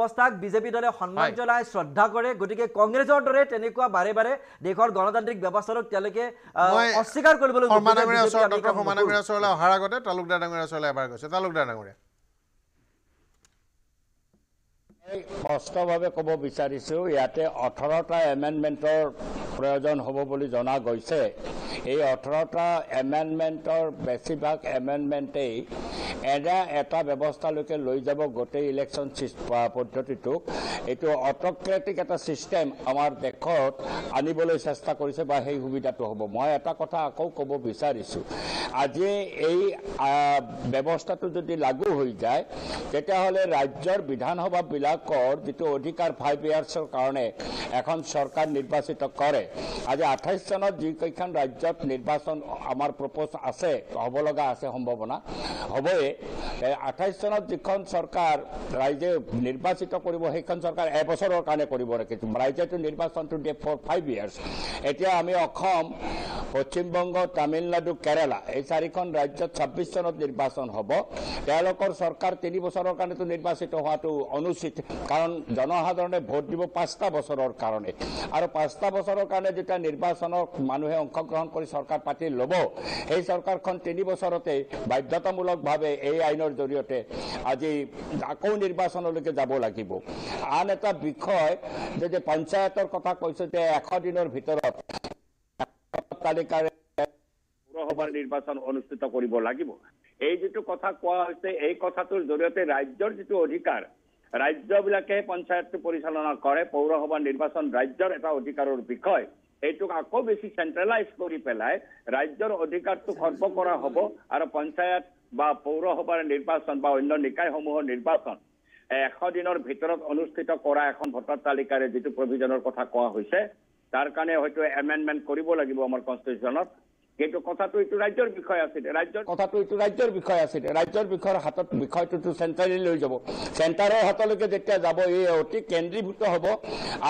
ব্যৱস্থাক বিজেপি দলে সন্মান জনাই শ্ৰদ্ধা কৰে গতিকে কংগ্ৰেছৰ দৰে তেনেকুৱা বাৰে বাৰে কৰে দেশৰ গণতান্ত্ৰিক ব্যৱস্থাটোক তেওঁলোকে অস্বীকাৰ কৰিবলৈ ডক্টৰ সমানগৰীয়া ওচৰলৈ অহাৰ আগতে তালুকদাৰ ডাঙৰীয়া ওচৰলৈ এবাৰ গৈছে তালুকদাৰ ডাঙৰীয়া স্পষ্টভাৱে ক'ব বিচাৰিছোঁ ইয়াতে ওঠৰটা এমেণ্ডমেণ্টৰ প্ৰয়োজন হ'ব বুলি জনা গৈছে এই ওঠৰটা এমেণ্ডমেণ্টৰ বেছিভাগ এমেণ্ডমেণ্টেই এটা এটা ব্যৱস্থালৈকে লৈ যাব গোটেই ইলেকশ্যন পদ্ধতিটোক এইটো অট'ক্ৰেটিক এটা ছিষ্টেম আমাৰ দেশত আনিবলৈ চেষ্টা কৰিছে বা সেই সুবিধাটো হ'ব মই এটা কথা আকৌ ক'ব বিচাৰিছোঁ আজি এই ব্যৱস্থাটো যদি লাগু হৈ যায় তেতিয়াহ'লে ৰাজ্যৰ বিধানসভাবিলাক কৰ যেটি অধিকাৰ ফাইভ ইয়াৰ্সৰ কাৰণে এখন সৰকাৰ নিৰ্বাচিত কৰে আজি আঠাইশ চনত যিকেইখন ৰাজ্যত নিৰ্বাচন আমাৰ প্ৰপ'জ আছে হ'ব লগা আছে সম্ভাৱনা হ'বই আঠাইশ চনত যিখন চৰকাৰ ৰাইজে নিৰ্বাচিত কৰিব সেইখন চৰকাৰ এবছৰৰ কাৰণে কৰিব ৰাখিছে ৰাজ্যটো নিৰ্বাচনটো দিয়ে ফৰ ফাইভ ইয়াৰ্ছ এতিয়া আমি অসম পশ্চিমবংগ তামিলনাডু কেৰালা এই চাৰিখন ৰাজ্যত ছাব্বিছ চনত নিৰ্বাচন হ'ব তেওঁলোকৰ চৰকাৰ তিনি বছৰৰ কাৰণেতো নিৰ্বাচিত হোৱাটো অনুচিত কাৰণ জনসাধাৰণে ভোট দিব পাঁচটা বছৰৰ কাৰণে আৰু পাঁচটা বছৰৰ কাৰণে যেতিয়া নিৰ্বাচনক মানুহে অংশগ্ৰহণ কৰি চৰকাৰ পাতি ল'ব সেই চৰকাৰখন তিনি বছৰতে বাধ্যতামূলকভাৱে এই আইনৰ জৰিয়তে আজি আকৌ নিৰ্বাচনলৈকে যাব লাগিব আন এটা বিষয় যে যে পঞ্চায়তৰ কথা কৈছোঁ যে এশ দিনৰ ভিতৰত তালিকাৰে পৌৰসভাৰ নিৰ্বাচন অনুষ্ঠিত কৰিব লাগিব এই যিটো কথা কোৱা হৈছে এই কথাটোৰ জৰিয়তে ৰাজ্যৰ যিটো অধিকাৰ ৰাজ্যবিলাকে পঞ্চায়তটো পৰিচালনা কৰে পৌৰসভা নিৰ্বাচন ৰাজ্যৰ এটা অধিকাৰৰ বিষয় এইটোক আকৌ বেছি চেণ্ট্ৰেলাইজ কৰি পেলাই ৰাজ্যৰ অধিকাৰটো খৰ্ব কৰা হ'ব আৰু পঞ্চায়ত বা পৌৰসভাৰ নিৰ্বাচন বা অন্য নিকায়সমূহৰ নিৰ্বাচন এশ দিনৰ ভিতৰত অনুষ্ঠিত কৰা এখন ভোটাৰ তালিকাৰে যিটো প্ৰভিজনৰ কথা কোৱা হৈছে তাৰ কাৰণে হয়তো এমেণ্ডমেণ্ট কৰিব লাগিব আমাৰ কনষ্টিটিউশ্যনত কিন্তু কথাটো এইটো ৰাজ্যৰ বিষয় আছিলে ৰাজ্যৰ কথাটো এইটো ৰাজ্যৰ বিষয় আছিলে ৰাজ্যৰ বিষয়ৰ হাতত বিষয়টোতো চেণ্টাৰে লৈ যাব চেণ্টাৰৰ হাতলৈকে যেতিয়া যাব এই অতি কেন্দ্ৰীভূত হ'ব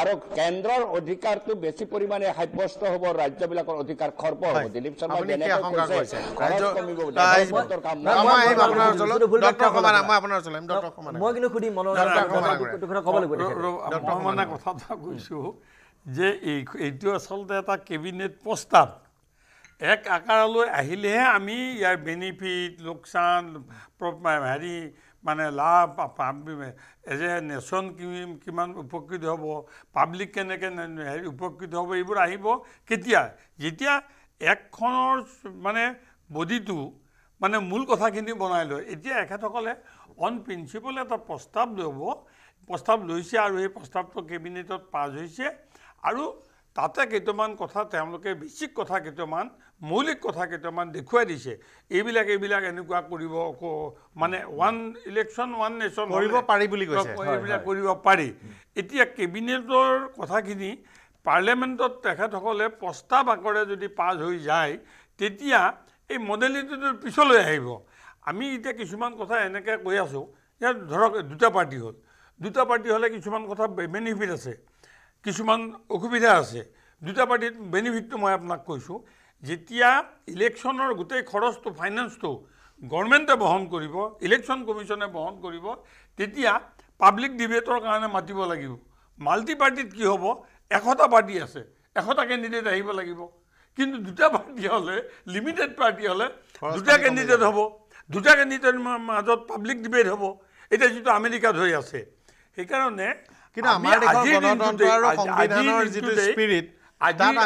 আৰু কেন্দ্ৰৰ অধিকাৰটো বেছি পৰিমাণে সাব্যস্ত হ'ব ৰাজ্যবিলাকৰ অধিকাৰ খৰ্ব হ'ব দিলীপ শৰ্মা কৈছো যে এইটো আচলতে এটা কেবিনেট প্ৰস্তাৱ এক আকাৰলৈ আহিলেহে আমি ইয়াৰ বেনিফিট লোকচান হেৰি মানে লাভ এজ এ নেশ্যন কিমান উপকৃত হ'ব পাব্লিক কেনেকৈ হেৰি উপকৃত হ'ব এইবোৰ আহিব কেতিয়া যেতিয়া একখনৰ মানে বডিটো মানে মূল কথাখিনি বনাই লয় এতিয়া এখেতসকলে অন প্ৰিন্সিপল এটা প্ৰস্তাৱ ল'ব প্ৰস্তাৱ লৈছে আৰু সেই প্ৰস্তাৱটো কেবিনেটত পাছ হৈছে আৰু তাতে কেইটামান কথা তেওঁলোকে বেচিক কথা কেইটামান মৌলিক কথা কেইটামান দেখুৱাই দিছে এইবিলাক এইবিলাক এনেকুৱা কৰিব মানে ওৱান ইলেকশ্যন ওৱান নেশ্যন কৰিব পাৰি বুলি এইবিলাক কৰিব পাৰি এতিয়া কেবিনেটৰ কথাখিনি পাৰ্লিয়ামেণ্টত তেখেতসকলে প্ৰস্তাৱ আকাৰে যদি পাছ হৈ যায় তেতিয়া এই মডেলিটিটো পিছলৈ আহিব আমি এতিয়া কিছুমান কথা এনেকৈ কৈ আছোঁ যে ধৰক দুটা পাৰ্টি হ'ল দুটা পাৰ্টি হ'লে কিছুমান কথা বেনিফিট আছে কিছুমান অসুবিধা আছে দুটা পাৰ্টিত বেনিফিটটো মই আপোনাক কৈছোঁ যেতিয়া ইলেকশ্যনৰ গোটেই খৰচটো ফাইনেন্সটো গভৰ্ণমেণ্টে বহন কৰিব ইলেকশ্যন কমিশ্যনে বহন কৰিব তেতিয়া পাব্লিক ডিবেটৰ কাৰণে মাতিব লাগিব মাল্টি পাৰ্টিত কি হ'ব এশটা পাৰ্টি আছে এশটা কেণ্ডিডেট আহিব লাগিব কিন্তু দুটা পাৰ্টি হ'লে লিমিটেড পাৰ্টি হ'লে দুটা কেণ্ডিডেট হ'ব দুটা কেণ্ডিডেটৰ মাজত পাব্লিক ডিবেট হ'ব এতিয়া যিটো আমেৰিকাত হৈ আছে সেইকাৰণে কিন্তু আমাৰ দেশৰ গণতন্ত্ৰ আৰু সংবিধানৰ যিটো স্পিৰিট আহক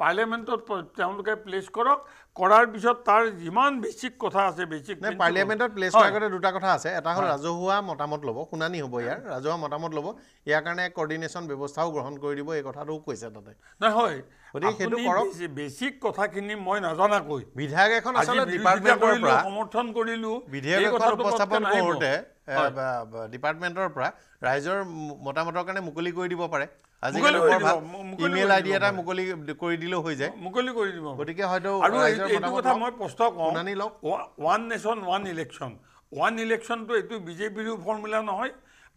পাৰ্লিয়ামেণ্টত তেওঁলোকে প্লেচ কৰক কৰাৰ পিছত তাৰ যিমান বেছিক কথা আছে বেছিক পাৰ্লিয়ামেণ্টত প্লেচ কৰাৰ আগতে দুটা কথা আছে এটা হ'ল ৰাজহুৱা মতামত ল'ব শুনানি হ'ব ইয়াৰ ৰাজহুৱা মতামত ল'ব ইয়াৰ কাৰণে কৰ্ডিনেশ্যন ব্যৱস্থাও গ্ৰহণ কৰি দিব এই কথাটোও কৈছে তাতে নাই সমৰ্থন কৰিলো বিধেয়ক ডিপাৰ্টমেণ্টৰ পৰা ৰাইজৰ মতামতৰ কাৰণে মুকলি কৰি দিব পাৰে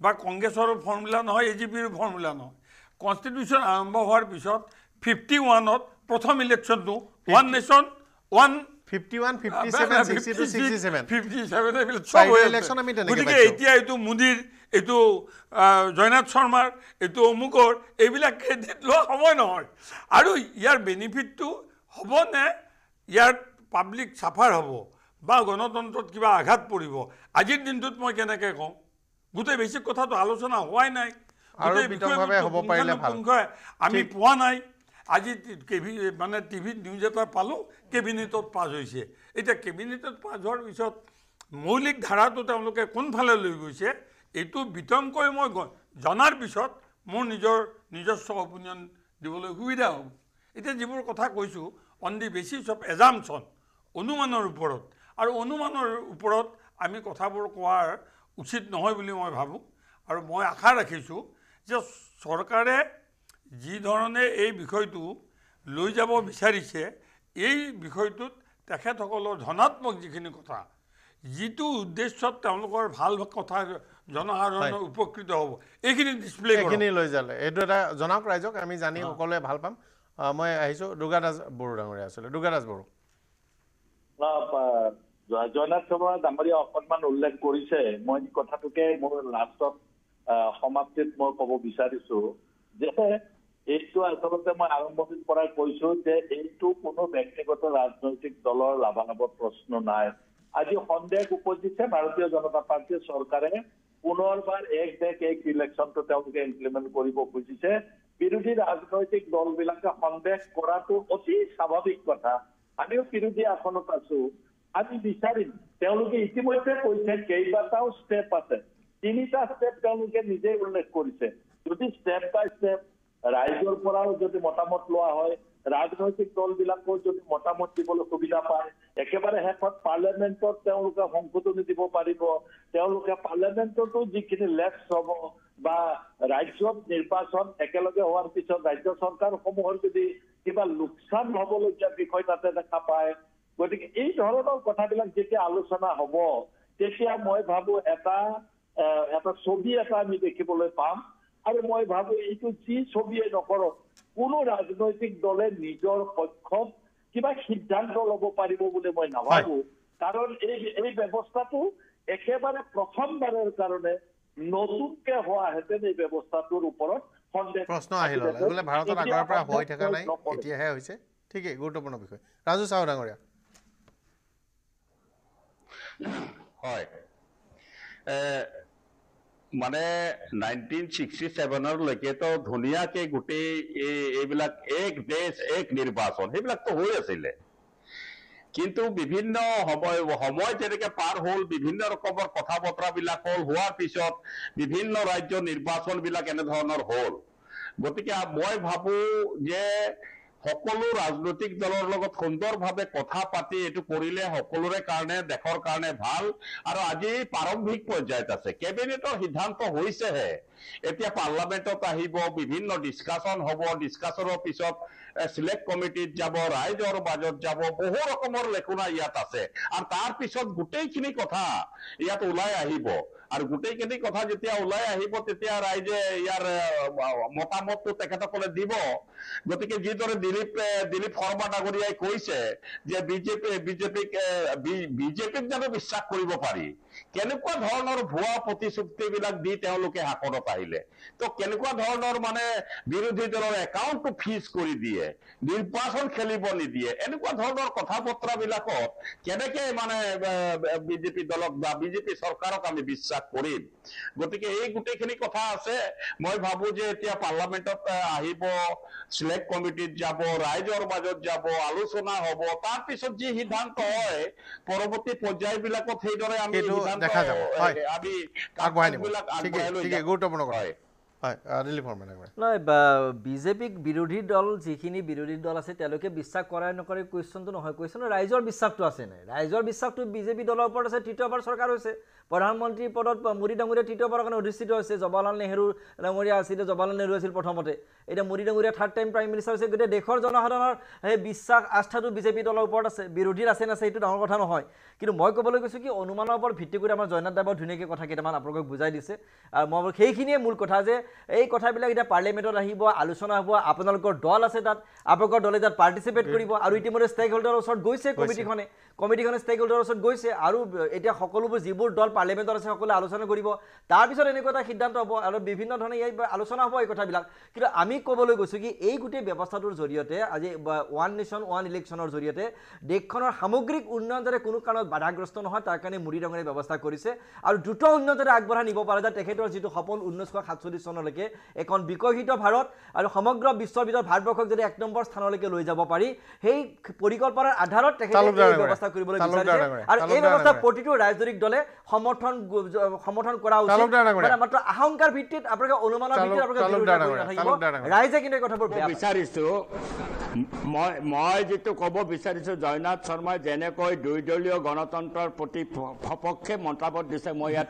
বা কংগ্ৰেছৰ ফৰ্মুলা নহয় এ জি পিৰ ফৰ্মুলা নহয় কনষ্টিটিউচন আৰম্ভ হোৱাৰ পিছত ফিফটি ওৱানত প্ৰথম ইলেকশ্যনটো ওৱান নেশ্যন ওৱান গতিকে এতিয়া এইটো মোদীৰ এইটো জয়নাথ শৰ্মাৰ এইটো অমুকৰ এইবিলাক ক্ৰেডিট লোৱা সময় নহয় আৰু ইয়াৰ বেনিফিটটো হ'বনে ইয়াৰ পাব্লিক চাফাৰ হ'ব বা গণতন্ত্ৰত কিবা আঘাত পৰিব আজিৰ দিনটোত মই কেনেকৈ কওঁ গোটেই বেছি কথাটো আলোচনা হোৱাই নাই গোটেই আমি পোৱা নাই আজি কেবি মানে টি ভিত নিউজ এটা পালোঁ কেবিনেটত পাছ হৈছে এতিয়া কেবিনেটত পাছ হোৱাৰ পিছত মৌলিক ধাৰাটো তেওঁলোকে কোনফালে লৈ গৈছে এইটো বিতংকৈ মই জনাৰ পিছত মোৰ নিজৰ নিজস্ব অপিনিয়ন দিবলৈ সুবিধা হ'ব এতিয়া যিবোৰ কথা কৈছোঁ on the basis of assumption অনুমানৰ ওপৰত আৰু অনুমানৰ ওপৰত আমি কথাবোৰ কোৱাৰ উচিত নহয় বুলি মই ভাবোঁ আৰু মই আশা ৰাখিছোঁ যে চৰকাৰে যি ধৰণে এই বিষয়টো লৈ যাব বিচাৰিছে এই বিষয়টোত তেখেতসকলৰ ধনাত্মক যিখিনি কথা যিটো উদ্দেশ্যত তেওঁলোকৰ ভাল কথা জনসাধাৰণৰ উপকৃত হ'ব এইখিনি ডিছপ্লে এইখিনি লৈ যালে এইটো এটা জনাওক ৰাইজক আমি জানি সকলোৱে ভাল পাম মই আহিছোঁ দাস বড়ো ডাঙৰীয়া আচলতে দুৰ্গা দাস বড়ো জয়নাথ শৰ্মা ডাঙৰীয়া অকণমান উল্লেখ কৰিছে মই কথাটোকে মোৰ লাষ্টত সমাপ্তিত মই ক'ব বিচাৰিছো যে এইটো আচলতে মই আৰম্ভণিৰ পৰা কৈছো যে এইটো কোনো ব্যক্তিগত ৰাজনৈতিক দলৰ লাভালাভৰ প্ৰশ্ন নাই আজি সন্দেহ উপজিছে ভাৰতীয় জনতা পাৰ্টীৰ চৰকাৰে পুনৰবাৰ এক দেশ এক ইলেকশ্যনটো তেওঁলোকে ইমপ্লিমেণ্ট কৰিব খুজিছে বিৰোধী ৰাজনৈতিক দলবিলাকে সন্দেহ কৰাটো অতি স্বাভাৱিক কথা আমিও বিৰোধী আসনত আছো আমি বিচাৰিম তেওঁলোকে ইতিমধ্যে কৈছে কেইবাটাও ষ্টেপ আছে তিনিটা ষ্টেপ তেওঁলোকে নিজেই উল্লেখ কৰিছে যদি ষ্টেপ বাই ষ্টেপ ৰাইজৰ পৰাও যদি মতামত লোৱা হয় ৰাজনৈতিক দলবিলাকো যদি মতামত দিবলৈ সুবিধা পায় একেবাৰে শেষত পাৰ্লিয়ামেণ্টত তেওঁলোকে সংশোধনী দিব পাৰিব তেওঁলোকে পাৰ্লিয়ামেণ্টতো যিখিনি লেপছ হ'ব বা ৰাজ্যত নিৰ্বাচন একেলগে হোৱাৰ পিছত ৰাজ্য চৰকাৰসমূহৰ যদি কিবা লোকচান হ'বলগীয়া বিষয় তাতে দেখা পায় গতিকে এই ধৰণৰ কথাবিলাক যেতিয়া আলোচনা হ'ব তেতিয়া মই ভাবো এটা এটা ছবি এটা আমি দেখিবলৈ পাম আৰু মই ভাবো এইটো যি ছবিয়ে নকৰক কোনো ৰাজনৈতিক দলে নিজৰ পক্ষত কিবা সিদ্ধান্ত ল'ব পাৰিব বুলি মই নাভাবো কাৰণ এই এই ব্যৱস্থাটো একেবাৰে প্ৰথমবাৰৰ কাৰণে নতুনকে হোৱাহেঁতেন এই ব্যৱস্থাটোৰ ওপৰত প্ৰশ্ন আহিলে ভাৰতত আগৰ পৰা হৈ থকা নাই এতিয়াহে হৈছে ঠিকেই গুৰুত্বপূৰ্ণ বিষয় ৰাজু চাহ ডাঙৰীয়া হয় মানে নাইনটিন ছিক্সটি সেভেনলৈকে তো ধুনীয়াকে গোটেই এইবিলাক এক দেশ এক নিৰ্বাচন সেইবিলাকতো হৈ আছিলে কিন্তু বিভিন্ন সময় সময় যেনেকে পাৰ হ'ল বিভিন্ন ৰকমৰ কথা বতৰা বিলাক হ'ল হোৱাৰ পিছত বিভিন্ন ৰাজ্য নিৰ্বাচন বিলাক এনেধৰণৰ হ'ল গতিকে মই ভাবো যে সকলো ৰাজনৈতিক দলৰ লগত সুন্দৰভাৱে কথা পাতি এইটো কৰিলে সকলোৰে কাৰণে দেশৰ কাৰণে ভাল আৰু আজি প্ৰাৰম্ভিক পৰ্যায়ত আছে কেবিনেটৰ সিদ্ধান্ত হৈছেহে এতিয়া পাৰ্লামেণ্টত আহিব বিভিন্ন ডিছকাশ্যন হ'ব ডিছকাশ্যনৰ পিছত ছিলেক্ট কমিটিত যাব ৰাইজৰ মাজত যাব বহু ৰকমৰ লেখোনা ইয়াত আছে আৰু তাৰ তাৰপিছত গোটেইখিনি কথা ইয়াত ওলাই আহিব আৰু গোটেইখিনি কথা যেতিয়া ওলাই আহিব তেতিয়া ৰাইজে ইয়াৰ মতামতটো তেখেতসকলে দিব গতিকে যিদৰে দিলীপ দিলীপ শৰ্মা ডাঙৰীয়াই কৈছে যে বিজেপি বিজেপিক বিজেপিক জানো বিশ্বাস কৰিব পাৰি কেনেকুৱা ধৰণৰ ভুৱা প্ৰতিশ্ৰুতিবিলাক দি তেওঁলোকে শাসনত আহিলে তো কেনেকুৱা ধৰণৰ মানে বিৰোধী দলৰ একাউণ্টটো ফিজ কৰি দিয়ে নিৰ্বাচন খেলিব নিদিয়ে এনেকুৱা ধৰণৰ কথা বতৰাবিলাকত কেনেকে মানে বিজেপি দলক বা বিজেপি চৰকাৰক আমি বিশ্বাস কৰিম গতিকে এই গোটেইখিনি কথা আছে মই ভাবো যে এতিয়া পাৰ্লামেণ্টত আহিব ছিলেক্ট কমিটিত যাব ৰাইজৰ মাজত যাব আলোচনা হব তাৰপিছত যি সিদ্ধান্ত হয় পৰৱৰ্তী পৰ্যায়বিলাকত সেইদৰে আমি দেখা যাব হয় আমি আগবঢ়াই নিম ঠিকেই ঠিকেই গুৰুত্বপূৰ্ণ কথা নাই বিজেপিক বিৰোধী দল যিখিনি বিৰোধী দল আছে তেওঁলোকে বিশ্বাস কৰাই নকৰে কুৱেশ্যনটো নহয় কুৱেশ্যন ৰাইজৰ বিশ্বাসটো আছে নাই ৰাইজৰ বিশ্বাসটো বিজেপি দলৰ ওপৰত আছে তৃতীয়বাৰ চৰকাৰ হৈছে প্ৰধানমন্ত্ৰীৰ পদত মোদী ডাঙৰীয়া তৃতীয়বাৰৰ কাৰণে অধিষ্ঠিত হৈছে জৱাহৰলাল নেহৰু ডাঙৰীয়া আছিলে জৱাহৰলাল নেহৰু আছিল প্ৰথমতে এতিয়া মোদী ডাঙৰীয়া থাৰ্ড টাইম প্ৰাইম মিনিষ্টাৰ হৈছে গোটেই দেশৰ জনসাধাৰণৰ সেই বিশ্বাস আস্থাটো বিজেপি দলৰ ওপৰত আছে বিৰোধীৰ আছে নাছে সেইটো ডাঙৰ কথা নহয় কিন্তু মই ক'বলৈ গৈছোঁ কি অনুমানৰ ওপৰত ভিত্তি কৰি আমাৰ জয়নাথ দাবৰ ধুনীয়াকৈ কথা কেইটামান আপোনালোকক বুজাই দিছে আৰু মই সেইখিনিয়ে মূল কথা যে এই কথাবিলাক এতিয়া পাৰ্লিয়ামেণ্টত আহিব আলোচনা হ'ব আপোনালোকৰ দল আছে তাত আপোনালোকৰ দলে তাত পাৰ্টিচিপেট কৰিব আৰু ইতিমধ্যে ষ্টেক হোল্ডাৰৰ ওচৰত গৈছে কমিটিখনে কমিটিখনে ষ্টেক হোল্ডাৰৰ ওচৰত গৈছে আৰু এতিয়া সকলোবোৰ যিবোৰ দল পাৰ্লিয়ামেণ্টত আছে সকলোৱে আলোচনা কৰিব তাৰপিছত এনেকুৱা এটা সিদ্ধান্ত হ'ব আৰু বিভিন্ন ধৰণে ইয়াৰ আলোচনা হ'ব এই কথাবিলাক কিন্তু আমি ক'বলৈ গৈছোঁ কি এই গোটেই ব্যৱস্থাটোৰ জৰিয়তে আজি ওৱান নেশ্যন ওৱান ইলেকশ্যনৰ জৰিয়তে দেশখনৰ সামগ্ৰিক উন্নয়ন যাতে কোনো কাৰণত বাধাগ্ৰস্ত নহয় তাৰ কাৰণে মুৰি ডঙৰে ব্যৱস্থা কৰিছে আৰু দ্ৰুত উন্নয়ন যাতে আগবঢ়াই নিব পাৰে যে তেখেতৰ যিটো সপোন ঊনৈছশ সাতচল্লিছ চনৰ চনলৈকে এখন বিকশিত ভাৰত আৰু সমগ্ৰ বিশ্বৰ ভিতৰত ভাৰতবৰ্ষক যদি এক নম্বৰ স্থানলৈকে লৈ যাব পাৰি সেই পৰিকল্পনাৰ আধাৰত তেখেতে ব্যৱস্থা কৰিবলৈ বিচাৰিছে আৰু এই ব্যৱস্থা প্ৰতিটো ৰাজনৈতিক দলে সমৰ্থন সমৰ্থন কৰা উচিত মাত্ৰ আশংকাৰ ভিত্তিত আপোনালোকে অনুমানৰ ভিত্তিত ৰাইজে কিন্তু মই যিটো ক'ব বিচাৰিছো জয়নাথ শৰ্মাই যেনেকৈ দুই দলীয় গণতন্ত্ৰৰ প্ৰতি সপক্ষে মতামত দিছে মই ইয়াত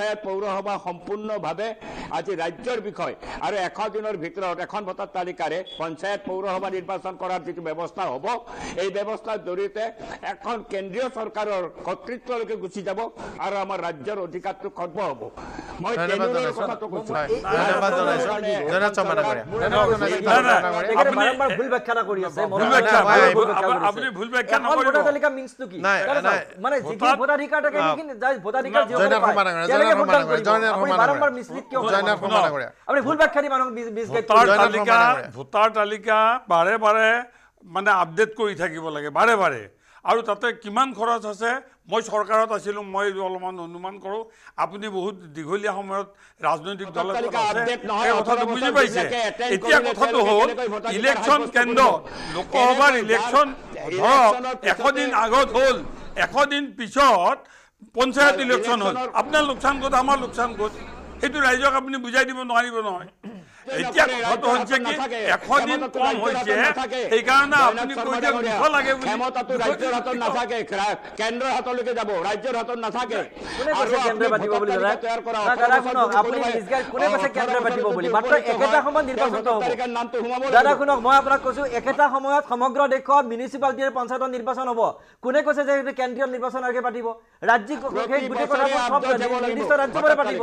পঞ্চায়ত পৌরসভা সম্পূর্ণভাবে আজি রাজ্যের বিষয় আর এশ দিনের ভিতর এখন ভোটার তালিকার পঞ্চায়েত পৌরসভা নির্বাচন করার যে ব্যবস্থা হব এই ব্যবস্থার জড়িয়ে এখন কেন্দ্রীয় সরকারের কর্তৃত্বলকে গুছি যাব আর আমার রাজ্যের অধিকার তো খর্ব হব মানে ভোটাৰ তালিকা বাৰে মানে আপডেট কৰে থাকিব লাগে বাৰে বাৰে আৰ তাতে কিমান খৰচ আছে মই চৰকাৰত আসিল মই অলপমান অনুমান কৰো আপুনি বহুত দীঘলীয়া সময়ত ৰাজনৈতিক দল আছে এই পাইছে এতিয়া কথাটা হল ইলেকশ্যন কেন্দ্ৰ লোকসভাৰ ইলেকশ্যন ধৰ এশ দিন আগত হল এশ দিন পিছত পঞ্চায়ত ইলেকশ্যন হ'ল আপোনাৰ লোকচান ক'ত আমাৰ লোকচান ক'ত সেইটো ৰাইজক আপুনি বুজাই দিব নোৱাৰিব নহয় এতিয়া কথাটো হৈছে কি এশ দিন কম হৈছে সেইকাৰণে আপুনি কৈ দিয়া দুখ লাগে বুলি ক্ষমতাটো ৰাজ্যৰ হাতত নাথাকে কেন্দ্ৰৰ হাতলৈকে যাব ৰাজ্যৰ হাতত নাথাকে সমগ্ৰ দেশত মিউনিচিপালিটিৰ পঞ্চায়তৰ নিৰ্বাচন হ'ব কোনে কৈছে যে কেন্দ্ৰীয় নিৰ্বাচন আগে পাতিব ৰাজ্যিক গোটেই কথাবোৰ নিৰ্দিষ্ট ৰাজ্যবোৰে পাতিব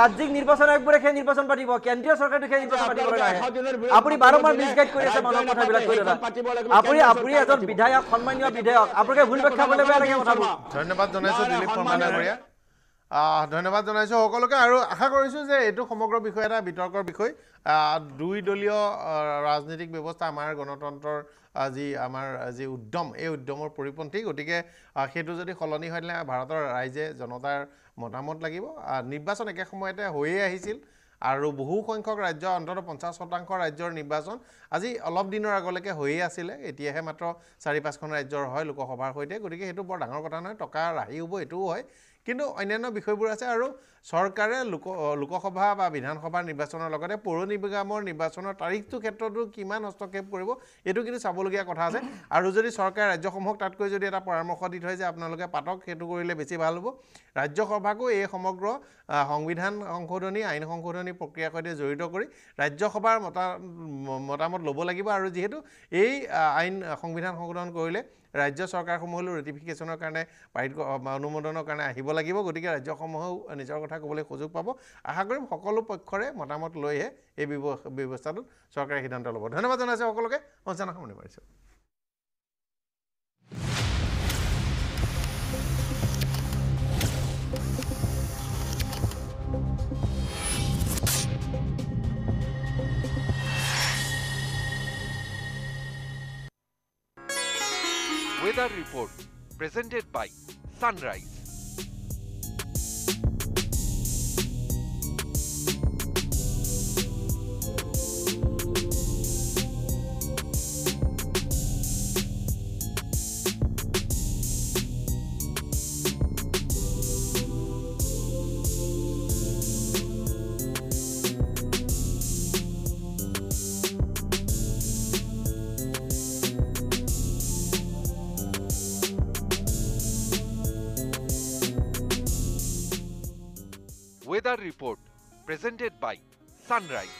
ৰাজ্যিক নিৰ্বাচন আয়োগবোৰে সেই নিৰ্বাচন পাতিব কেন্দ্ৰীয় ধন্যবাদ জনাইছো সকলোকে আৰু আশা কৰিছো যে এইটো সমগ্ৰ বিষয় এটা বিতৰ্কৰ বিষয় দুই দলীয় ৰাজনৈতিক ব্যৱস্থা আমাৰ গণতন্ত্ৰৰ যি আমাৰ যি উদ্যম এই উদ্যমৰ পৰিপন্থী গতিকে সেইটো যদি সলনি হৈ দিলে ভাৰতৰ ৰাইজে জনতাৰ মতামত লাগিব নিৰ্বাচন একে সময়তে হৈয়ে আহিছিল আৰু বহু সংখ্যক ৰাজ্য অন্ততঃ পঞ্চাছ শতাংশ ৰাজ্যৰ নিৰ্বাচন আজি অলপ দিনৰ আগলৈকে হৈয়ে আছিলে এতিয়াহে মাত্ৰ চাৰি পাঁচখন ৰাজ্যৰ হয় লোকসভাৰ সৈতে গতিকে সেইটো বৰ ডাঙৰ কথা নহয় টকা ৰাহি হ'ব এইটোও হয় কিন্তু অন্যান্য বিষয়বোৰ আছে আৰু চৰকাৰে লোক লোকসভা বা বিধানসভাৰ নিৰ্বাচনৰ লগতে পৌৰ নিগমৰ নিৰ্বাচনৰ তাৰিখটোৰ ক্ষেত্ৰতো কিমান হস্তক্ষেপ কৰিব এইটো কিন্তু চাবলগীয়া কথা আছে আৰু যদি চৰকাৰে ৰাজ্যসমূহক তাতকৈ যদি এটা পৰামৰ্শ দি থয় যে আপোনালোকে পাতক সেইটো কৰিলে বেছি ভাল হ'ব ৰাজ্যসভাকো এই সমগ্ৰ সংবিধান সংশোধনী আইন সংশোধনী প্ৰক্ৰিয়াৰ সৈতে জড়িত কৰি ৰাজ্যসভাৰ মতা মতামত ল'ব লাগিব আৰু যিহেতু এই আইন সংবিধান সংশোধন কৰিলে ৰাজ্য চৰকাৰসমূহলৈও ৰেটিফিকেশ্যনৰ কাৰণে পাৰিত অনুমোদনৰ কাৰণে আহিব লাগিব গতিকে ৰাজ্যসমূহেও নিজৰ কথা ক'বলৈ সুযোগ পাব আশা কৰিম সকলো পক্ষৰে মতামত লৈহে এই ব্যৱস্থাটোত চৰকাৰে সিদ্ধান্ত ল'ব ধন্যবাদ জনাইছোঁ সকলোকে মই জনাসামনি পাৰিছোঁ weather report presented by Sunrise. weather report presented by Sunrise.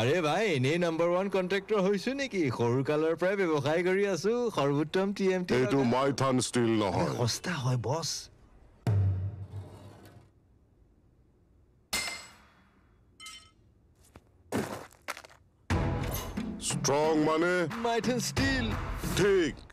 আরে ভাই এনে নাম্বার ওয়ান কন্ট্রাক্টর হইছো নেকি সরু প্রায় ব্যবসায় করে আছো সর্বোত্তম টি এটু মাইথান স্টিল নহয় সস্তা হয় বস স্ট্রং মানে মাইথান স্টিল ঠিক